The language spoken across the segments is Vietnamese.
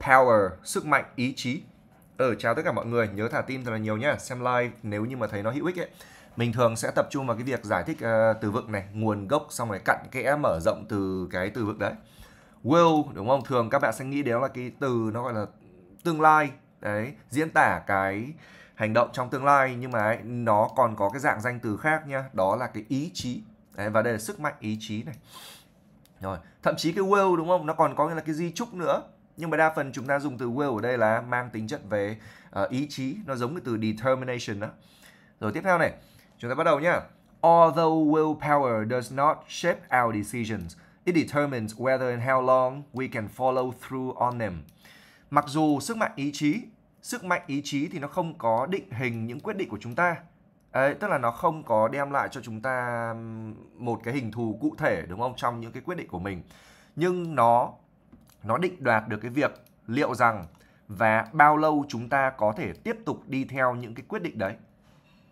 power sức mạnh ý chí ừ chào tất cả mọi người nhớ thả tim thật là nhiều nhá xem live nếu như mà thấy nó hữu ích ấy mình thường sẽ tập trung vào cái việc giải thích uh, từ vựng này nguồn gốc xong rồi cặn kẽ mở rộng từ cái từ vựng đấy will đúng không thường các bạn sẽ nghĩ đến là cái từ nó gọi là tương lai đấy diễn tả cái hành động trong tương lai nhưng mà ấy, nó còn có cái dạng danh từ khác nhá đó là cái ý chí đấy, và đây là sức mạnh ý chí này rồi thậm chí cái will đúng không nó còn có nghĩa là cái di trúc nữa nhưng mà đa phần chúng ta dùng từ will ở đây là mang tính chất về uh, ý chí nó giống cái từ determination đó rồi tiếp theo này chúng ta bắt đầu nhá although willpower does not shape our decisions it determines whether and how long we can follow through on them mặc dù sức mạnh ý chí sức mạnh ý chí thì nó không có định hình những quyết định của chúng ta Đấy, tức là nó không có đem lại cho chúng ta một cái hình thù cụ thể đúng không trong những cái quyết định của mình nhưng nó nó định đoạt được cái việc liệu rằng và bao lâu chúng ta có thể tiếp tục đi theo những cái quyết định đấy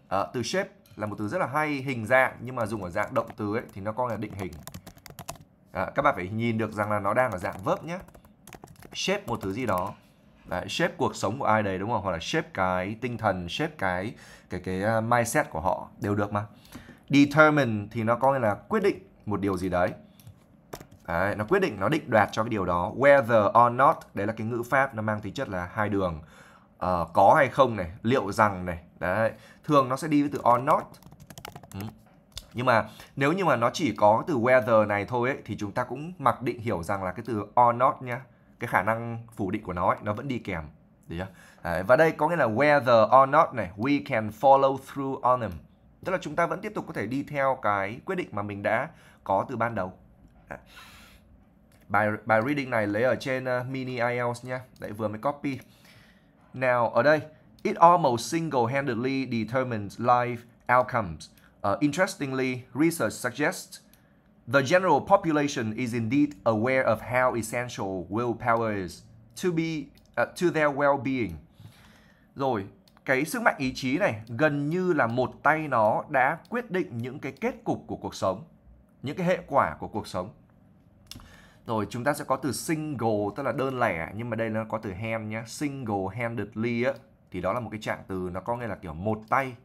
à, từ shape là một từ rất là hay hình dạng nhưng mà dùng ở dạng động từ ấy thì nó coi là định hình à, các bạn phải nhìn được rằng là nó đang ở dạng verb nhé shape một thứ gì đó Đấy, shape cuộc sống của ai đấy đúng không hoặc là shape cái tinh thần shape cái cái cái ờ, mindset của họ đều được mà determine thì nó coi là quyết định một điều gì đấy Đấy, nó quyết định, nó định đoạt cho cái điều đó. Whether or not, đấy là cái ngữ pháp nó mang tính chất là hai đường. uh, có hay không này, liệu rằng này. Đấy, thường nó sẽ đi với từ or not. Ừ. Nhưng mà nếu như mà nó chỉ có từ whether này thôi ấy, thì chúng ta cũng mặc định hiểu rằng là cái từ or not nhá. Cái khả năng phủ định của nó ấy, nó vẫn đi kèm. Đấy, và đây có nghĩa là whether or not này, we can follow through on them. Tức là chúng ta vẫn tiếp tục có thể đi theo cái quyết định mà mình đã có từ ban đầu. Đấy bài bài reading này lấy ở trên uh, mini IELTS nha đấy vừa mới copy Now ở đây it almost single-handedly determines life outcomes uh, interestingly research suggests the general population is indeed aware of how essential willpower is to be uh, to their well-being rồi cái sức mạnh ý chí này gần như là một tay nó đã quyết định những cái kết cục của cuộc sống những cái hệ quả của cuộc sống rồi chúng ta sẽ có từ single tức là đơn lẻ nhưng mà đây nó có từ hand nhá, single handedly á thì đó là một cái trạng từ nó có nghĩa là kiểu một tay.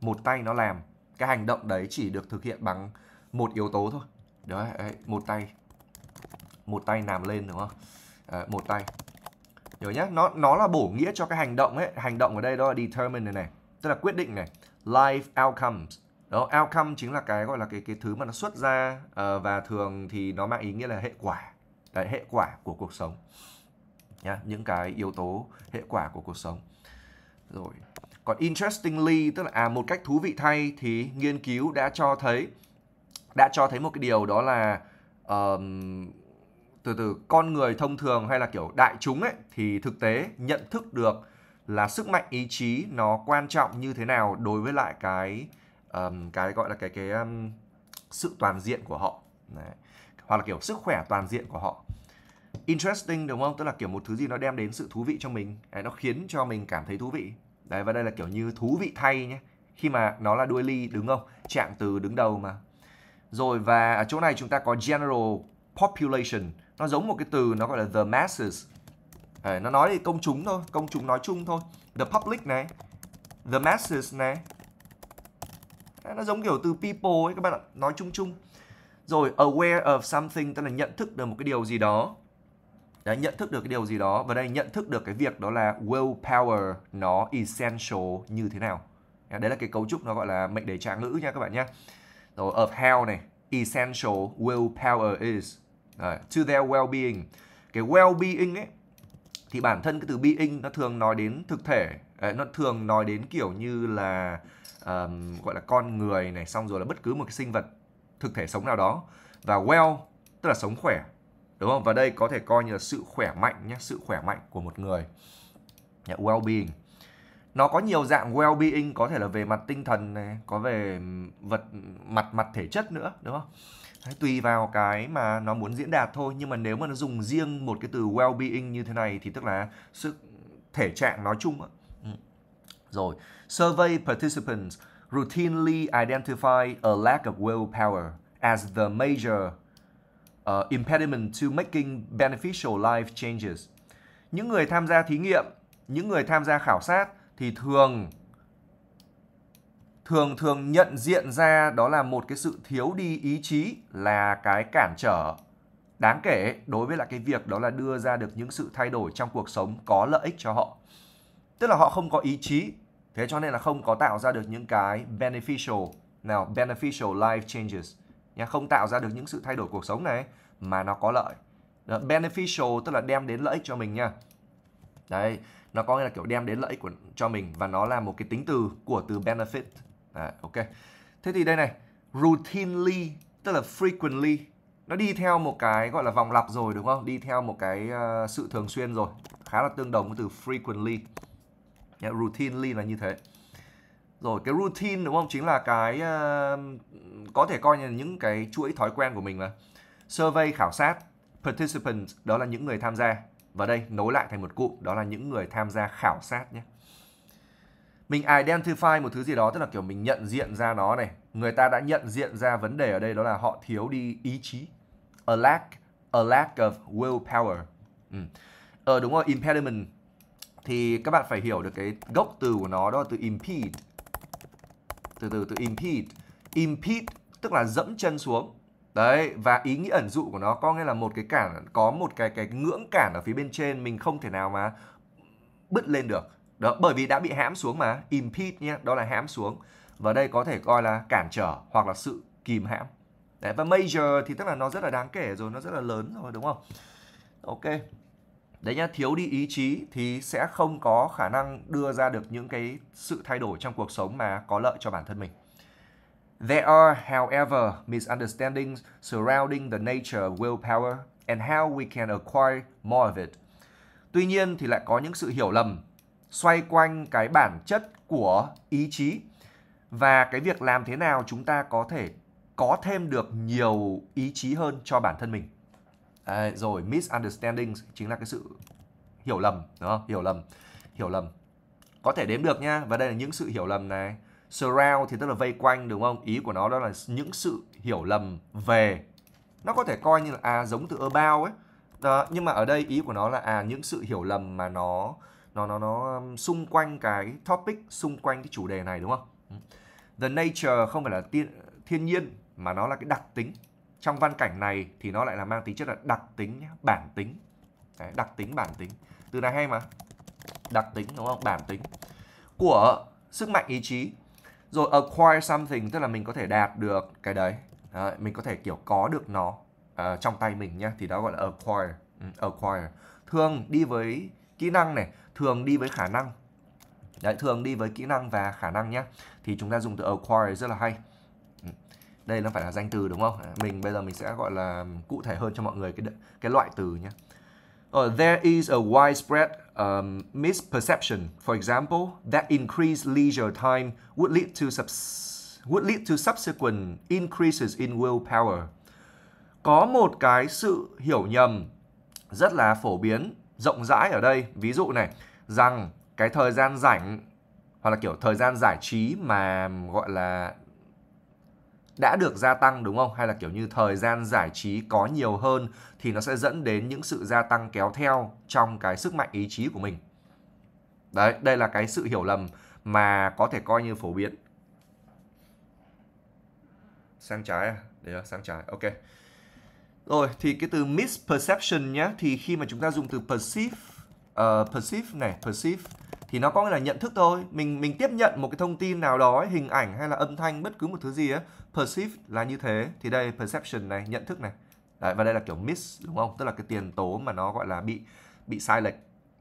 Một tay nó làm. Cái hành động đấy chỉ được thực hiện bằng một yếu tố thôi. Đấy, đấy một tay. Một tay làm lên đúng không? À, một tay. Hiểu nhá, nó nó là bổ nghĩa cho cái hành động ấy, hành động ở đây đó là determine này này, tức là quyết định này, life outcomes đó outcome chính là cái gọi là cái cái thứ mà nó xuất ra uh, và thường thì nó mang ý nghĩa là hệ quả đấy, hệ quả của cuộc sống nhá những cái yếu tố hệ quả của cuộc sống rồi còn interestingly tức là à một cách thú vị thay thì nghiên cứu đã cho thấy đã cho thấy một cái điều đó là um, từ từ con người thông thường hay là kiểu đại chúng ấy thì thực tế nhận thức được là sức mạnh ý chí nó quan trọng như thế nào đối với lại cái um, cái gọi là cái cái um, sự toàn diện của họ Đấy. hoặc là kiểu sức khỏe toàn diện của họ interesting đúng không tức là kiểu một thứ gì nó đem đến sự thú vị cho mình Đấy, nó khiến cho mình cảm thấy thú vị Đấy và đây là kiểu như thú vị thay nhé khi mà nó là đuôi ly đúng không trạng từ đứng đầu mà rồi và ở chỗ này chúng ta có general population nó giống một cái từ nó gọi là the masses à, nó nói thì công chúng thôi công chúng nói chung thôi the public này the masses này nó giống kiểu từ people ấy các bạn ạ nói chung chung rồi aware of something tức là nhận thức được một cái điều gì đó Đấy, nhận thức được cái điều gì đó và đây nhận thức được cái việc đó là willpower nó essential như thế nào đấy là cái cấu trúc nó gọi là mệnh đề trạng ngữ nha các bạn nhé rồi of how này essential willpower is Đấy, to their well-being cái well-being ấy thì bản thân cái từ being nó thường nói đến thực thể nó thường nói đến kiểu như là um, gọi là con người này xong rồi là bất cứ một cái sinh vật thực thể sống nào đó và well tức là sống khỏe đúng không và đây có thể coi như là sự khỏe mạnh nhé sự khỏe mạnh của một người yeah, dạ, well being nó có nhiều dạng well being có thể là về mặt tinh thần này có về vật mặt mặt thể chất nữa đúng không Đấy, tùy vào cái mà nó muốn diễn đạt thôi nhưng mà nếu mà nó dùng riêng một cái từ well being như thế này thì tức là sức thể trạng nói chung rồi, survey participants routinely identify a lack of willpower as the major uh, impediment to making beneficial life changes. Những người tham gia thí nghiệm, những người tham gia khảo sát thì thường thường thường nhận diện ra đó là một cái sự thiếu đi ý chí là cái cản trở đáng kể đối với lại cái việc đó là đưa ra được những sự thay đổi trong cuộc sống có lợi ích cho họ tức là họ không có ý chí thế cho nên là không có tạo ra được những cái beneficial nào beneficial life changes nha không tạo ra được những sự thay đổi cuộc sống này mà nó có lợi Đó, beneficial tức là đem đến lợi ích cho mình nha đấy nó có nghĩa là kiểu đem đến lợi ích của cho mình và nó là một cái tính từ của từ benefit à, ok thế thì đây này routinely tức là frequently nó đi theo một cái gọi là vòng lặp rồi đúng không đi theo một cái uh, sự thường xuyên rồi khá là tương đồng với từ frequently yeah, dạ, routinely là như thế rồi cái routine đúng không chính là cái uh, có thể coi như là những cái chuỗi thói quen của mình mà survey khảo sát participants đó là những người tham gia và đây nối lại thành một cụm đó là những người tham gia khảo sát nhé mình identify một thứ gì đó tức là kiểu mình nhận diện ra nó này người ta đã nhận diện ra vấn đề ở đây đó là họ thiếu đi ý chí a lack a lack of willpower ừ. ờ đúng rồi impediment thì các bạn phải hiểu được cái gốc từ của nó đó là từ impede. Từ từ từ impede. Impede tức là dẫm chân xuống. Đấy, và ý nghĩa ẩn dụ của nó có nghĩa là một cái cản có một cái cái ngưỡng cản ở phía bên trên mình không thể nào mà bứt lên được. Đó, bởi vì đã bị hãm xuống mà, impede nhé, đó là hãm xuống. Và đây có thể coi là cản trở hoặc là sự kìm hãm. Đấy, và major thì tức là nó rất là đáng kể rồi, nó rất là lớn rồi đúng không? Ok đấy nhá thiếu đi ý chí thì sẽ không có khả năng đưa ra được những cái sự thay đổi trong cuộc sống mà có lợi cho bản thân mình There are, however, misunderstandings surrounding the nature of willpower and how we can acquire more of it. Tuy nhiên thì lại có những sự hiểu lầm xoay quanh cái bản chất của ý chí và cái việc làm thế nào chúng ta có thể có thêm được nhiều ý chí hơn cho bản thân mình. Đấy, rồi misunderstanding chính là cái sự hiểu lầm đúng không? Hiểu lầm, hiểu lầm. Có thể đếm được nhá. Và đây là những sự hiểu lầm này. Surround thì tức là vây quanh đúng không? Ý của nó đó là những sự hiểu lầm về. Nó có thể coi như là à giống từ about ấy. Đó, nhưng mà ở đây ý của nó là à những sự hiểu lầm mà nó nó nó nó um, xung quanh cái topic xung quanh cái chủ đề này đúng không? Ừ. The nature không phải là thiên, thiên nhiên mà nó là cái đặc tính trong văn cảnh này thì nó lại là mang tính chất là đặc tính nhé, bản tính Đấy, đặc tính bản tính từ này hay mà đặc tính đúng không bản tính của sức mạnh ý chí rồi acquire something tức là mình có thể đạt được cái đấy, đấy mình có thể kiểu có được nó uh, trong tay mình nhá thì đó gọi là acquire ừ, acquire thường đi với kỹ năng này thường đi với khả năng đấy thường đi với kỹ năng và khả năng nhá thì chúng ta dùng từ acquire rất là hay đây nó phải là danh từ đúng không mình bây giờ mình sẽ gọi là cụ thể hơn cho mọi người cái cái loại từ nhé Oh, there is a widespread um, misperception, for example, that increased leisure time would lead to subs would lead to subsequent increases in willpower. Có một cái sự hiểu nhầm rất là phổ biến, rộng rãi ở đây. Ví dụ này, rằng cái thời gian rảnh hoặc là kiểu thời gian giải trí mà gọi là đã được gia tăng đúng không hay là kiểu như thời gian giải trí có nhiều hơn thì nó sẽ dẫn đến những sự gia tăng kéo theo trong cái sức mạnh ý chí của mình đấy đây là cái sự hiểu lầm mà có thể coi như phổ biến sang trái à đấy à, sang trái ok rồi thì cái từ misperception nhé, thì khi mà chúng ta dùng từ perceive uh, perceive này perceive thì nó có nghĩa là nhận thức thôi mình mình tiếp nhận một cái thông tin nào đó hình ảnh hay là âm thanh bất cứ một thứ gì ấy perceive là như thế thì đây perception này nhận thức này đấy, và đây là kiểu miss đúng không tức là cái tiền tố mà nó gọi là bị bị sai lệch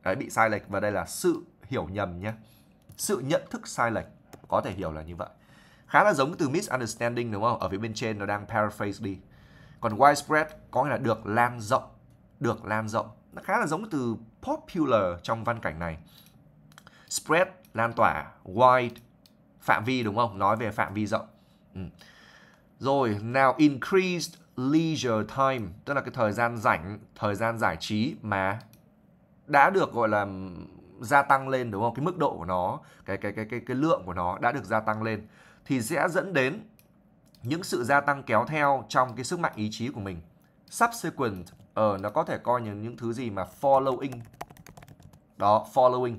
đấy bị sai lệch và đây là sự hiểu nhầm nhé sự nhận thức sai lệch có thể hiểu là như vậy khá là giống từ misunderstanding đúng không ở phía bên trên nó đang paraphrase đi còn widespread có nghĩa là được lan rộng được lan rộng nó khá là giống từ popular trong văn cảnh này spread lan tỏa wide phạm vi đúng không nói về phạm vi rộng ừ. Rồi, now increased leisure time, tức là cái thời gian rảnh, thời gian giải trí mà đã được gọi là gia tăng lên đúng không? Cái mức độ của nó, cái cái cái cái cái lượng của nó đã được gia tăng lên thì sẽ dẫn đến những sự gia tăng kéo theo trong cái sức mạnh ý chí của mình. Subsequent ở ờ, uh, nó có thể coi như những thứ gì mà following. Đó, following.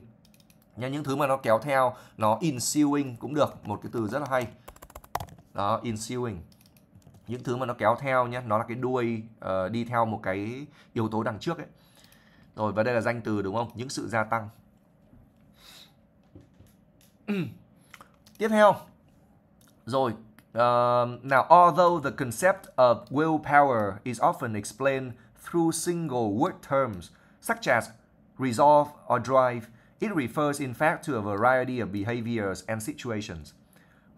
Nha những thứ mà nó kéo theo, nó ensuing cũng được, một cái từ rất là hay. Đó, ensuing những thứ mà nó kéo theo nhé nó là cái đuôi uh, đi theo một cái yếu tố đằng trước ấy rồi và đây là danh từ đúng không những sự gia tăng tiếp theo rồi uh, ờ, now although the concept of willpower is often explained through single word terms such as resolve or drive it refers in fact to a variety of behaviors and situations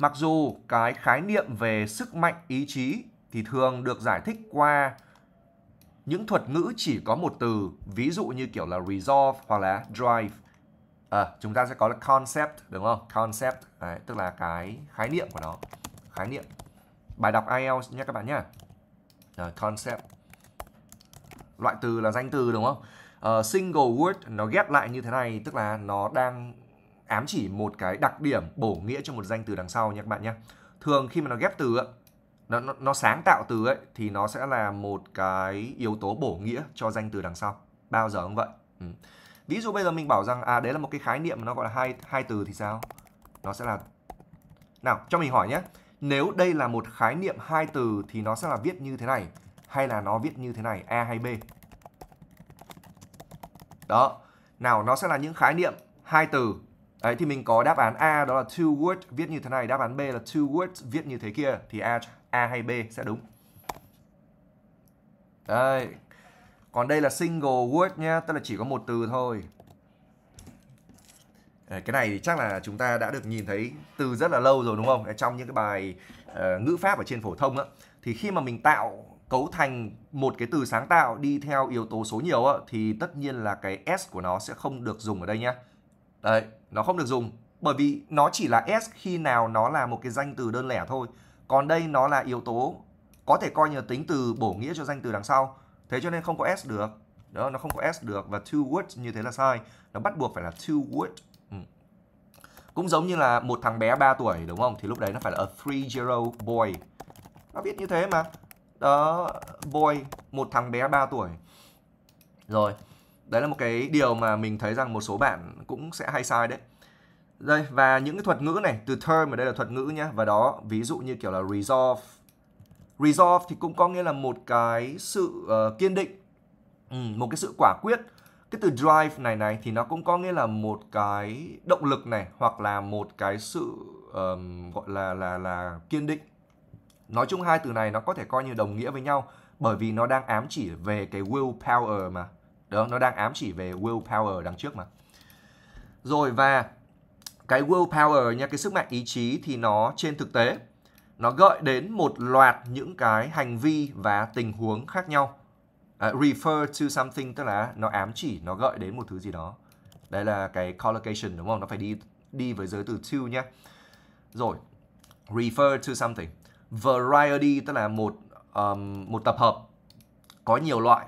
Mặc dù cái khái niệm về sức mạnh ý chí thì thường được giải thích qua những thuật ngữ chỉ có một từ, ví dụ như kiểu là resolve hoặc là drive. À, chúng ta sẽ có là concept đúng không? Concept đấy, tức là cái khái niệm của nó. Khái niệm. Bài đọc IELTS nha các bạn nhá. À, concept. Loại từ là danh từ đúng không? Uh, single word nó ghép lại như thế này tức là nó đang ám chỉ một cái đặc điểm bổ nghĩa cho một danh từ đằng sau nha các bạn nhé. Thường khi mà nó ghép từ nó, nó, nó sáng tạo từ ấy thì nó sẽ là một cái yếu tố bổ nghĩa cho danh từ đằng sau. Bao giờ cũng vậy. Ừ. Ví dụ bây giờ mình bảo rằng à đấy là một cái khái niệm mà nó gọi là hai hai từ thì sao? Nó sẽ là Nào, cho mình hỏi nhé. Nếu đây là một khái niệm hai từ thì nó sẽ là viết như thế này hay là nó viết như thế này A hay B? Đó. Nào, nó sẽ là những khái niệm hai từ Đấy thì mình có đáp án A đó là two words viết như thế này, đáp án B là two words viết như thế kia thì A A hay B sẽ đúng. Đây. Còn đây là single word nhá, tức là chỉ có một từ thôi. Cái này thì chắc là chúng ta đã được nhìn thấy từ rất là lâu rồi đúng không? Trong những cái bài uh, ngữ pháp ở trên phổ thông á thì khi mà mình tạo cấu thành một cái từ sáng tạo đi theo yếu tố số nhiều á thì tất nhiên là cái s của nó sẽ không được dùng ở đây nhá. Đấy, nó không được dùng bởi vì nó chỉ là S khi nào nó là một cái danh từ đơn lẻ thôi. Còn đây nó là yếu tố có thể coi như là tính từ bổ nghĩa cho danh từ đằng sau. Thế cho nên không có S được. Đó, nó không có S được và to would như thế là sai. Nó bắt buộc phải là to would. Ừ. Cũng giống như là một thằng bé 3 tuổi đúng không? Thì lúc đấy nó phải là a three year old boy. Nó biết như thế mà. Đó, boy, một thằng bé 3 tuổi. Rồi đấy là một cái điều mà mình thấy rằng một số bạn cũng sẽ hay sai đấy đây và những cái thuật ngữ này từ term ở đây là thuật ngữ nhá và đó ví dụ như kiểu là resolve resolve thì cũng có nghĩa là một cái sự uh, kiên định ừ, một cái sự quả quyết cái từ drive này này thì nó cũng có nghĩa là một cái động lực này hoặc là một cái sự um, gọi là là là kiên định nói chung hai từ này nó có thể coi như đồng nghĩa với nhau bởi vì nó đang ám chỉ về cái willpower mà được không? Nó đang ám chỉ về willpower đằng trước mà. Rồi và cái willpower nha, cái sức mạnh ý chí thì nó trên thực tế nó gợi đến một loạt những cái hành vi và tình huống khác nhau. Uh, refer to something tức là nó ám chỉ, nó gợi đến một thứ gì đó. Đây là cái collocation đúng không? Nó phải đi đi với giới từ to nhé. Rồi, refer to something. Variety tức là một um, một tập hợp có nhiều loại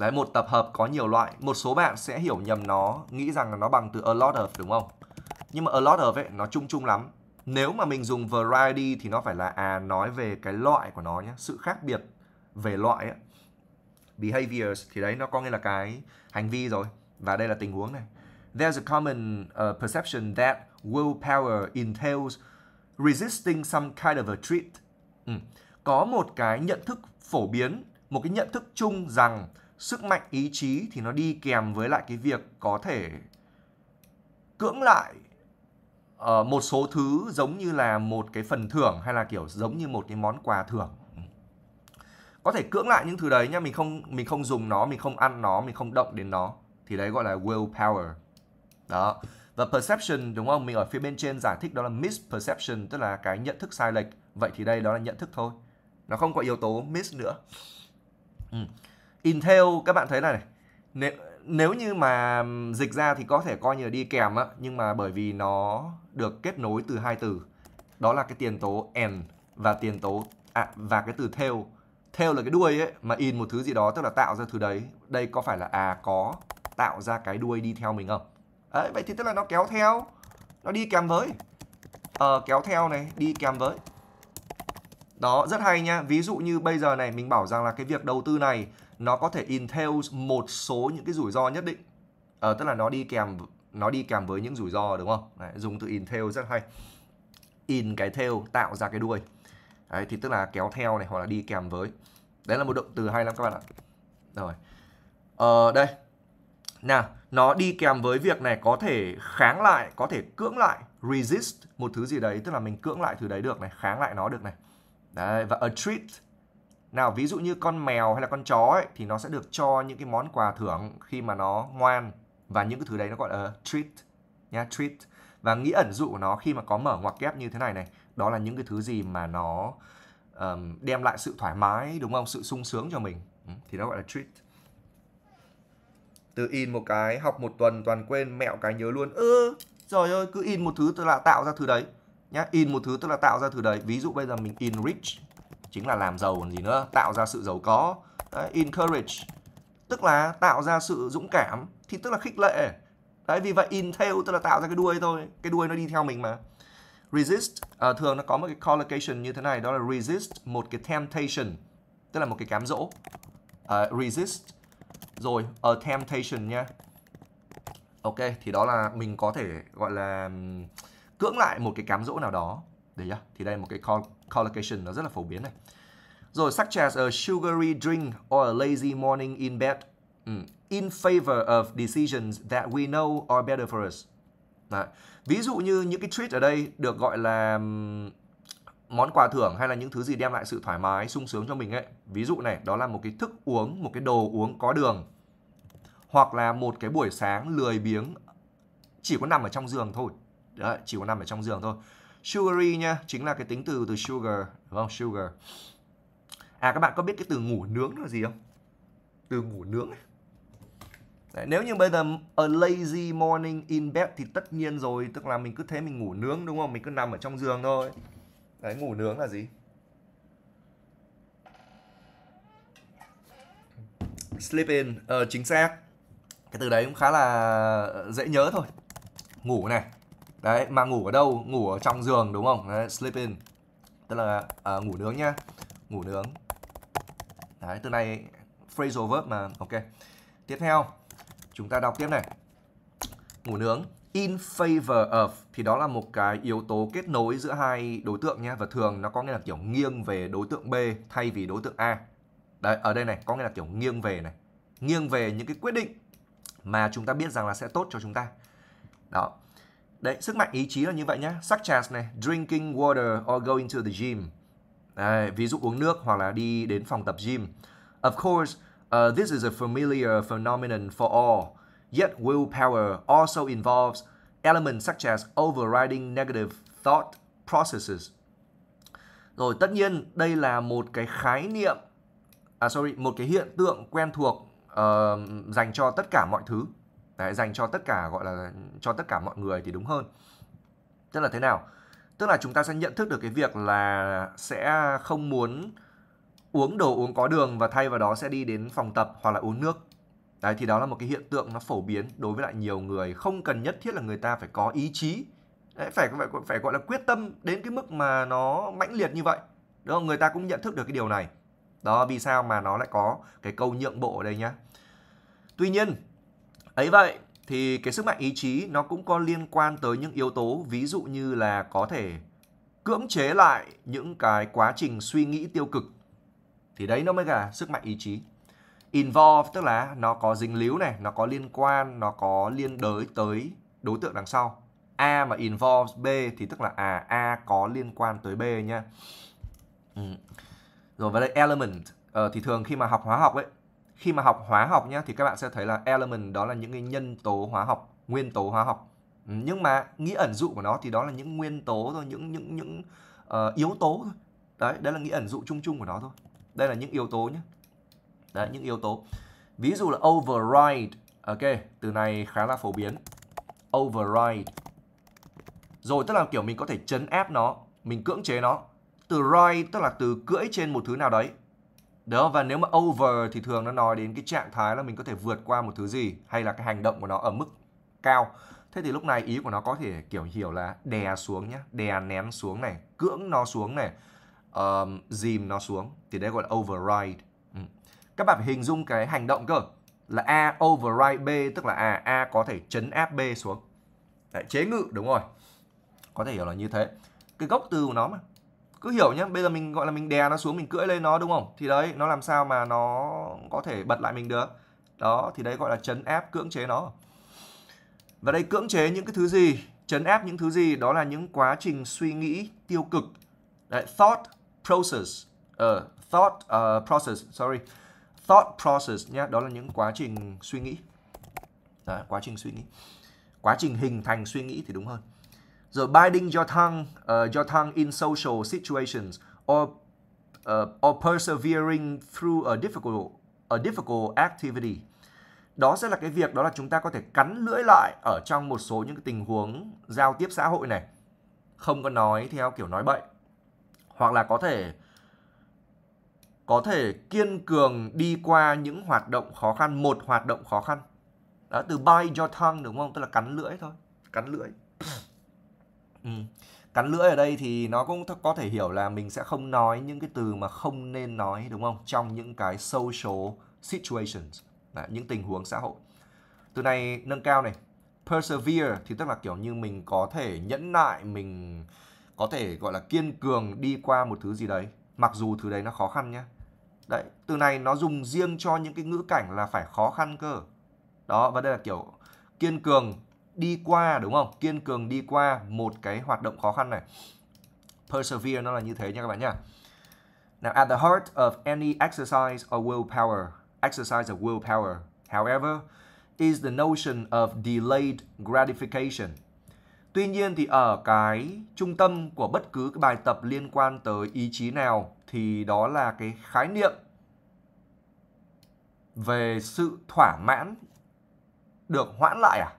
Đấy, một tập hợp có nhiều loại. Một số bạn sẽ hiểu nhầm nó, nghĩ rằng là nó bằng từ a lot of đúng không? Nhưng mà a lot of ấy, nó chung chung lắm. Nếu mà mình dùng variety thì nó phải là à nói về cái loại của nó nhé, sự khác biệt về loại ấy. Behaviors thì đấy nó có nghĩa là cái hành vi rồi. Và đây là tình huống này. There's a common uh, perception that willpower entails resisting some kind of a treat. Ừ. Có một cái nhận thức phổ biến, một cái nhận thức chung rằng sức mạnh ý chí thì nó đi kèm với lại cái việc có thể cưỡng lại uh, một số thứ giống như là một cái phần thưởng hay là kiểu giống như một cái món quà thưởng có thể cưỡng lại những thứ đấy nhá mình không mình không dùng nó mình không ăn nó mình không động đến nó thì đấy gọi là willpower đó và perception đúng không mình ở phía bên trên giải thích đó là misperception tức là cái nhận thức sai lệch vậy thì đây đó là nhận thức thôi nó không có yếu tố miss nữa ừ. Intel các bạn thấy là này. Nếu, nếu như mà dịch ra thì có thể coi như là đi kèm á nhưng mà bởi vì nó được kết nối từ hai từ đó là cái tiền tố and và tiền tố à, và cái từ tail tail là cái đuôi ấy mà in một thứ gì đó tức là tạo ra thứ đấy đây có phải là à có tạo ra cái đuôi đi theo mình không đấy, vậy thì tức là nó kéo theo nó đi kèm với ờ, kéo theo này đi kèm với đó rất hay nha ví dụ như bây giờ này mình bảo rằng là cái việc đầu tư này nó có thể entails một số những cái rủi ro nhất định ờ, tức là nó đi kèm nó đi kèm với những rủi ro đúng không Đấy, dùng từ entail rất hay in cái tail tạo ra cái đuôi Đấy, thì tức là kéo theo này hoặc là đi kèm với đấy là một động từ hay lắm các bạn ạ rồi ờ, đây nào nó đi kèm với việc này có thể kháng lại có thể cưỡng lại resist một thứ gì đấy tức là mình cưỡng lại thứ đấy được này kháng lại nó được này đấy và a treat nào ví dụ như con mèo hay là con chó ấy, thì nó sẽ được cho những cái món quà thưởng khi mà nó ngoan và những cái thứ đấy nó gọi là treat nha treat và nghĩa ẩn dụ của nó khi mà có mở ngoặc kép như thế này này đó là những cái thứ gì mà nó um, đem lại sự thoải mái đúng không sự sung sướng cho mình ừ, thì nó gọi là treat từ in một cái học một tuần toàn quên mẹo cái nhớ luôn ơ ừ, trời ơi cứ in một thứ tức là tạo ra thứ đấy nhá in một thứ tức là tạo ra thứ đấy ví dụ bây giờ mình in rich chính là làm giàu còn gì nữa tạo ra sự giàu có đấy, encourage tức là tạo ra sự dũng cảm thì tức là khích lệ đấy vì vậy entail tức là tạo ra cái đuôi thôi cái đuôi nó đi theo mình mà resist uh, thường nó có một cái collocation như thế này đó là resist một cái temptation tức là một cái cám dỗ uh, resist rồi a temptation nhé ok thì đó là mình có thể gọi là cưỡng lại một cái cám dỗ nào đó Đấy nhá. Thì đây là một cái collocation nó rất là phổ biến này. Rồi such as a sugary drink or a lazy morning in bed mm. in favor of decisions that we know are better for us. Đấy. Ví dụ như những cái treat ở đây được gọi là món quà thưởng hay là những thứ gì đem lại sự thoải mái, sung sướng cho mình ấy. Ví dụ này, đó là một cái thức uống, một cái đồ uống có đường. Hoặc là một cái buổi sáng lười biếng chỉ có nằm ở trong giường thôi. Đấy, chỉ có nằm ở trong giường thôi sugary nha chính là cái tính từ từ sugar đúng không sugar à các bạn có biết cái từ ngủ nướng là gì không từ ngủ nướng Đấy, nếu như bây giờ a lazy morning in bed thì tất nhiên rồi tức là mình cứ thế mình ngủ nướng đúng không mình cứ nằm ở trong giường thôi đấy ngủ nướng là gì sleep in ờ, chính xác cái từ đấy cũng khá là dễ nhớ thôi ngủ này đấy mà ngủ ở đâu ngủ ở trong giường đúng không đấy, sleep in tức là à, ngủ nướng nhá ngủ nướng đấy từ này phrasal verb mà ok tiếp theo chúng ta đọc tiếp này ngủ nướng in favor of thì đó là một cái yếu tố kết nối giữa hai đối tượng nhé và thường nó có nghĩa là kiểu nghiêng về đối tượng B thay vì đối tượng A. Đấy, ở đây này có nghĩa là kiểu nghiêng về này, nghiêng về những cái quyết định mà chúng ta biết rằng là sẽ tốt cho chúng ta. Đó. Đấy, sức mạnh ý chí là như vậy nhá. Such này, drinking water or going to the gym. Đấy, ví dụ uống nước hoặc là đi đến phòng tập gym. Of course, uh, this is a familiar phenomenon for all. Yet willpower also involves elements such as overriding negative thought processes. Rồi tất nhiên đây là một cái khái niệm, à sorry, một cái hiện tượng quen thuộc uh, dành cho tất cả mọi thứ Đấy, dành cho tất cả gọi là cho tất cả mọi người thì đúng hơn tức là thế nào tức là chúng ta sẽ nhận thức được cái việc là sẽ không muốn uống đồ uống có đường và thay vào đó sẽ đi đến phòng tập hoặc là uống nước đấy thì đó là một cái hiện tượng nó phổ biến đối với lại nhiều người không cần nhất thiết là người ta phải có ý chí đấy, phải phải phải gọi là quyết tâm đến cái mức mà nó mãnh liệt như vậy đúng không người ta cũng nhận thức được cái điều này đó vì sao mà nó lại có cái câu nhượng bộ ở đây nhá tuy nhiên ấy vậy thì cái sức mạnh ý chí nó cũng có liên quan tới những yếu tố ví dụ như là có thể cưỡng chế lại những cái quá trình suy nghĩ tiêu cực thì đấy nó mới là sức mạnh ý chí involve tức là nó có dính líu này nó có liên quan nó có liên đới tới đối tượng đằng sau a mà involves b thì tức là à a có liên quan tới b nha ừ. rồi với đây element ờ, thì thường khi mà học hóa học ấy khi mà học hóa học nhá thì các bạn sẽ thấy là element đó là những cái nhân tố hóa học nguyên tố hóa học ừ, nhưng mà nghĩa ẩn dụ của nó thì đó là những nguyên tố thôi những những những uh, yếu tố thôi đấy đấy là nghĩa ẩn dụ chung chung của nó thôi đây là những yếu tố nhé đấy những yếu tố ví dụ là override ok từ này khá là phổ biến override rồi tức là kiểu mình có thể chấn áp nó mình cưỡng chế nó từ ride tức là từ cưỡi trên một thứ nào đấy đó và nếu mà over thì thường nó nói đến cái trạng thái là mình có thể vượt qua một thứ gì hay là cái hành động của nó ở mức cao. Thế thì lúc này ý của nó có thể kiểu hiểu là đè xuống nhá, đè nén xuống này, cưỡng nó xuống này, um, dìm nó xuống. Thì đấy gọi là override. Ừ. Các bạn phải hình dung cái hành động cơ là A override B tức là a A có thể chấn áp B xuống. Đấy, chế ngự đúng rồi. Có thể hiểu là như thế. Cái gốc từ của nó mà cứ hiểu nhé bây giờ mình gọi là mình đè nó xuống mình cưỡi lên nó đúng không thì đấy nó làm sao mà nó có thể bật lại mình được đó thì đấy gọi là chấn áp cưỡng chế nó và đây cưỡng chế những cái thứ gì chấn áp những thứ gì đó là những quá trình suy nghĩ tiêu cực đấy, thought process uh, thought uh, process sorry thought process nhé đó là những quá trình suy nghĩ đó, quá trình suy nghĩ quá trình hình thành suy nghĩ thì đúng hơn rồi biding your tongue uh, your tongue in social situations or uh, or persevering through a difficult a difficult activity đó sẽ là cái việc đó là chúng ta có thể cắn lưỡi lại ở trong một số những cái tình huống giao tiếp xã hội này không có nói theo kiểu nói bậy hoặc là có thể có thể kiên cường đi qua những hoạt động khó khăn một hoạt động khó khăn đó từ bite your tongue đúng không tức là cắn lưỡi thôi cắn lưỡi Ừ. Cắn lưỡi ở đây thì nó cũng có thể hiểu là mình sẽ không nói những cái từ mà không nên nói đúng không? Trong những cái social situations, Đấy, những tình huống xã hội. Từ này nâng cao này. Persevere thì tức là kiểu như mình có thể nhẫn nại, mình có thể gọi là kiên cường đi qua một thứ gì đấy. Mặc dù thứ đấy nó khó khăn nhá. Đấy, từ này nó dùng riêng cho những cái ngữ cảnh là phải khó khăn cơ. Đó, và đây là kiểu kiên cường đi qua đúng không? Kiên cường đi qua một cái hoạt động khó khăn này. Persevere nó là như thế nha các bạn nhá. Now at the heart of any exercise of willpower, exercise of willpower, however, is the notion of delayed gratification. Tuy nhiên thì ở cái trung tâm của bất cứ cái bài tập liên quan tới ý chí nào thì đó là cái khái niệm về sự thỏa mãn được hoãn lại à?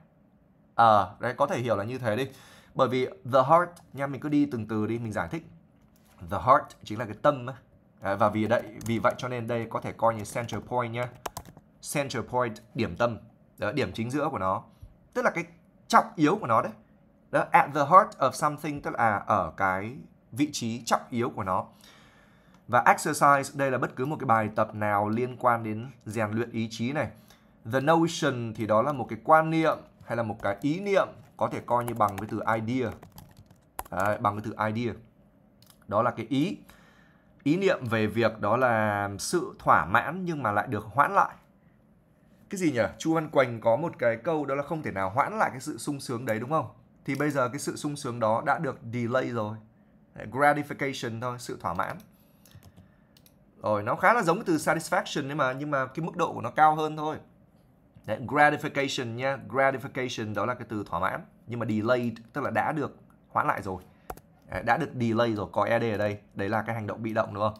ờ à, đấy có thể hiểu là như thế đi bởi vì the heart nha mình cứ đi từng từ đi mình giải thích the heart chính là cái tâm đấy, và vì đây vì vậy cho nên đây có thể coi như center point nhá center point điểm tâm đó, điểm chính giữa của nó tức là cái trọng yếu của nó đấy đó, at the heart of something tức là ở cái vị trí trọng yếu của nó và exercise đây là bất cứ một cái bài tập nào liên quan đến rèn luyện ý chí này the notion thì đó là một cái quan niệm hay là một cái ý niệm có thể coi như bằng với từ idea Đấy, bằng với từ idea đó là cái ý ý niệm về việc đó là sự thỏa mãn nhưng mà lại được hoãn lại cái gì nhỉ chu văn quỳnh có một cái câu đó là không thể nào hoãn lại cái sự sung sướng đấy đúng không thì bây giờ cái sự sung sướng đó đã được delay rồi gratification thôi sự thỏa mãn rồi nó khá là giống từ satisfaction nhưng mà nhưng mà cái mức độ của nó cao hơn thôi Đấy, gratification nhá, gratification đó là cái từ thỏa mãn nhưng mà delayed tức là đã được hoãn lại rồi. Đấy, đã được delay rồi, có ed ở đây, đấy là cái hành động bị động đúng không?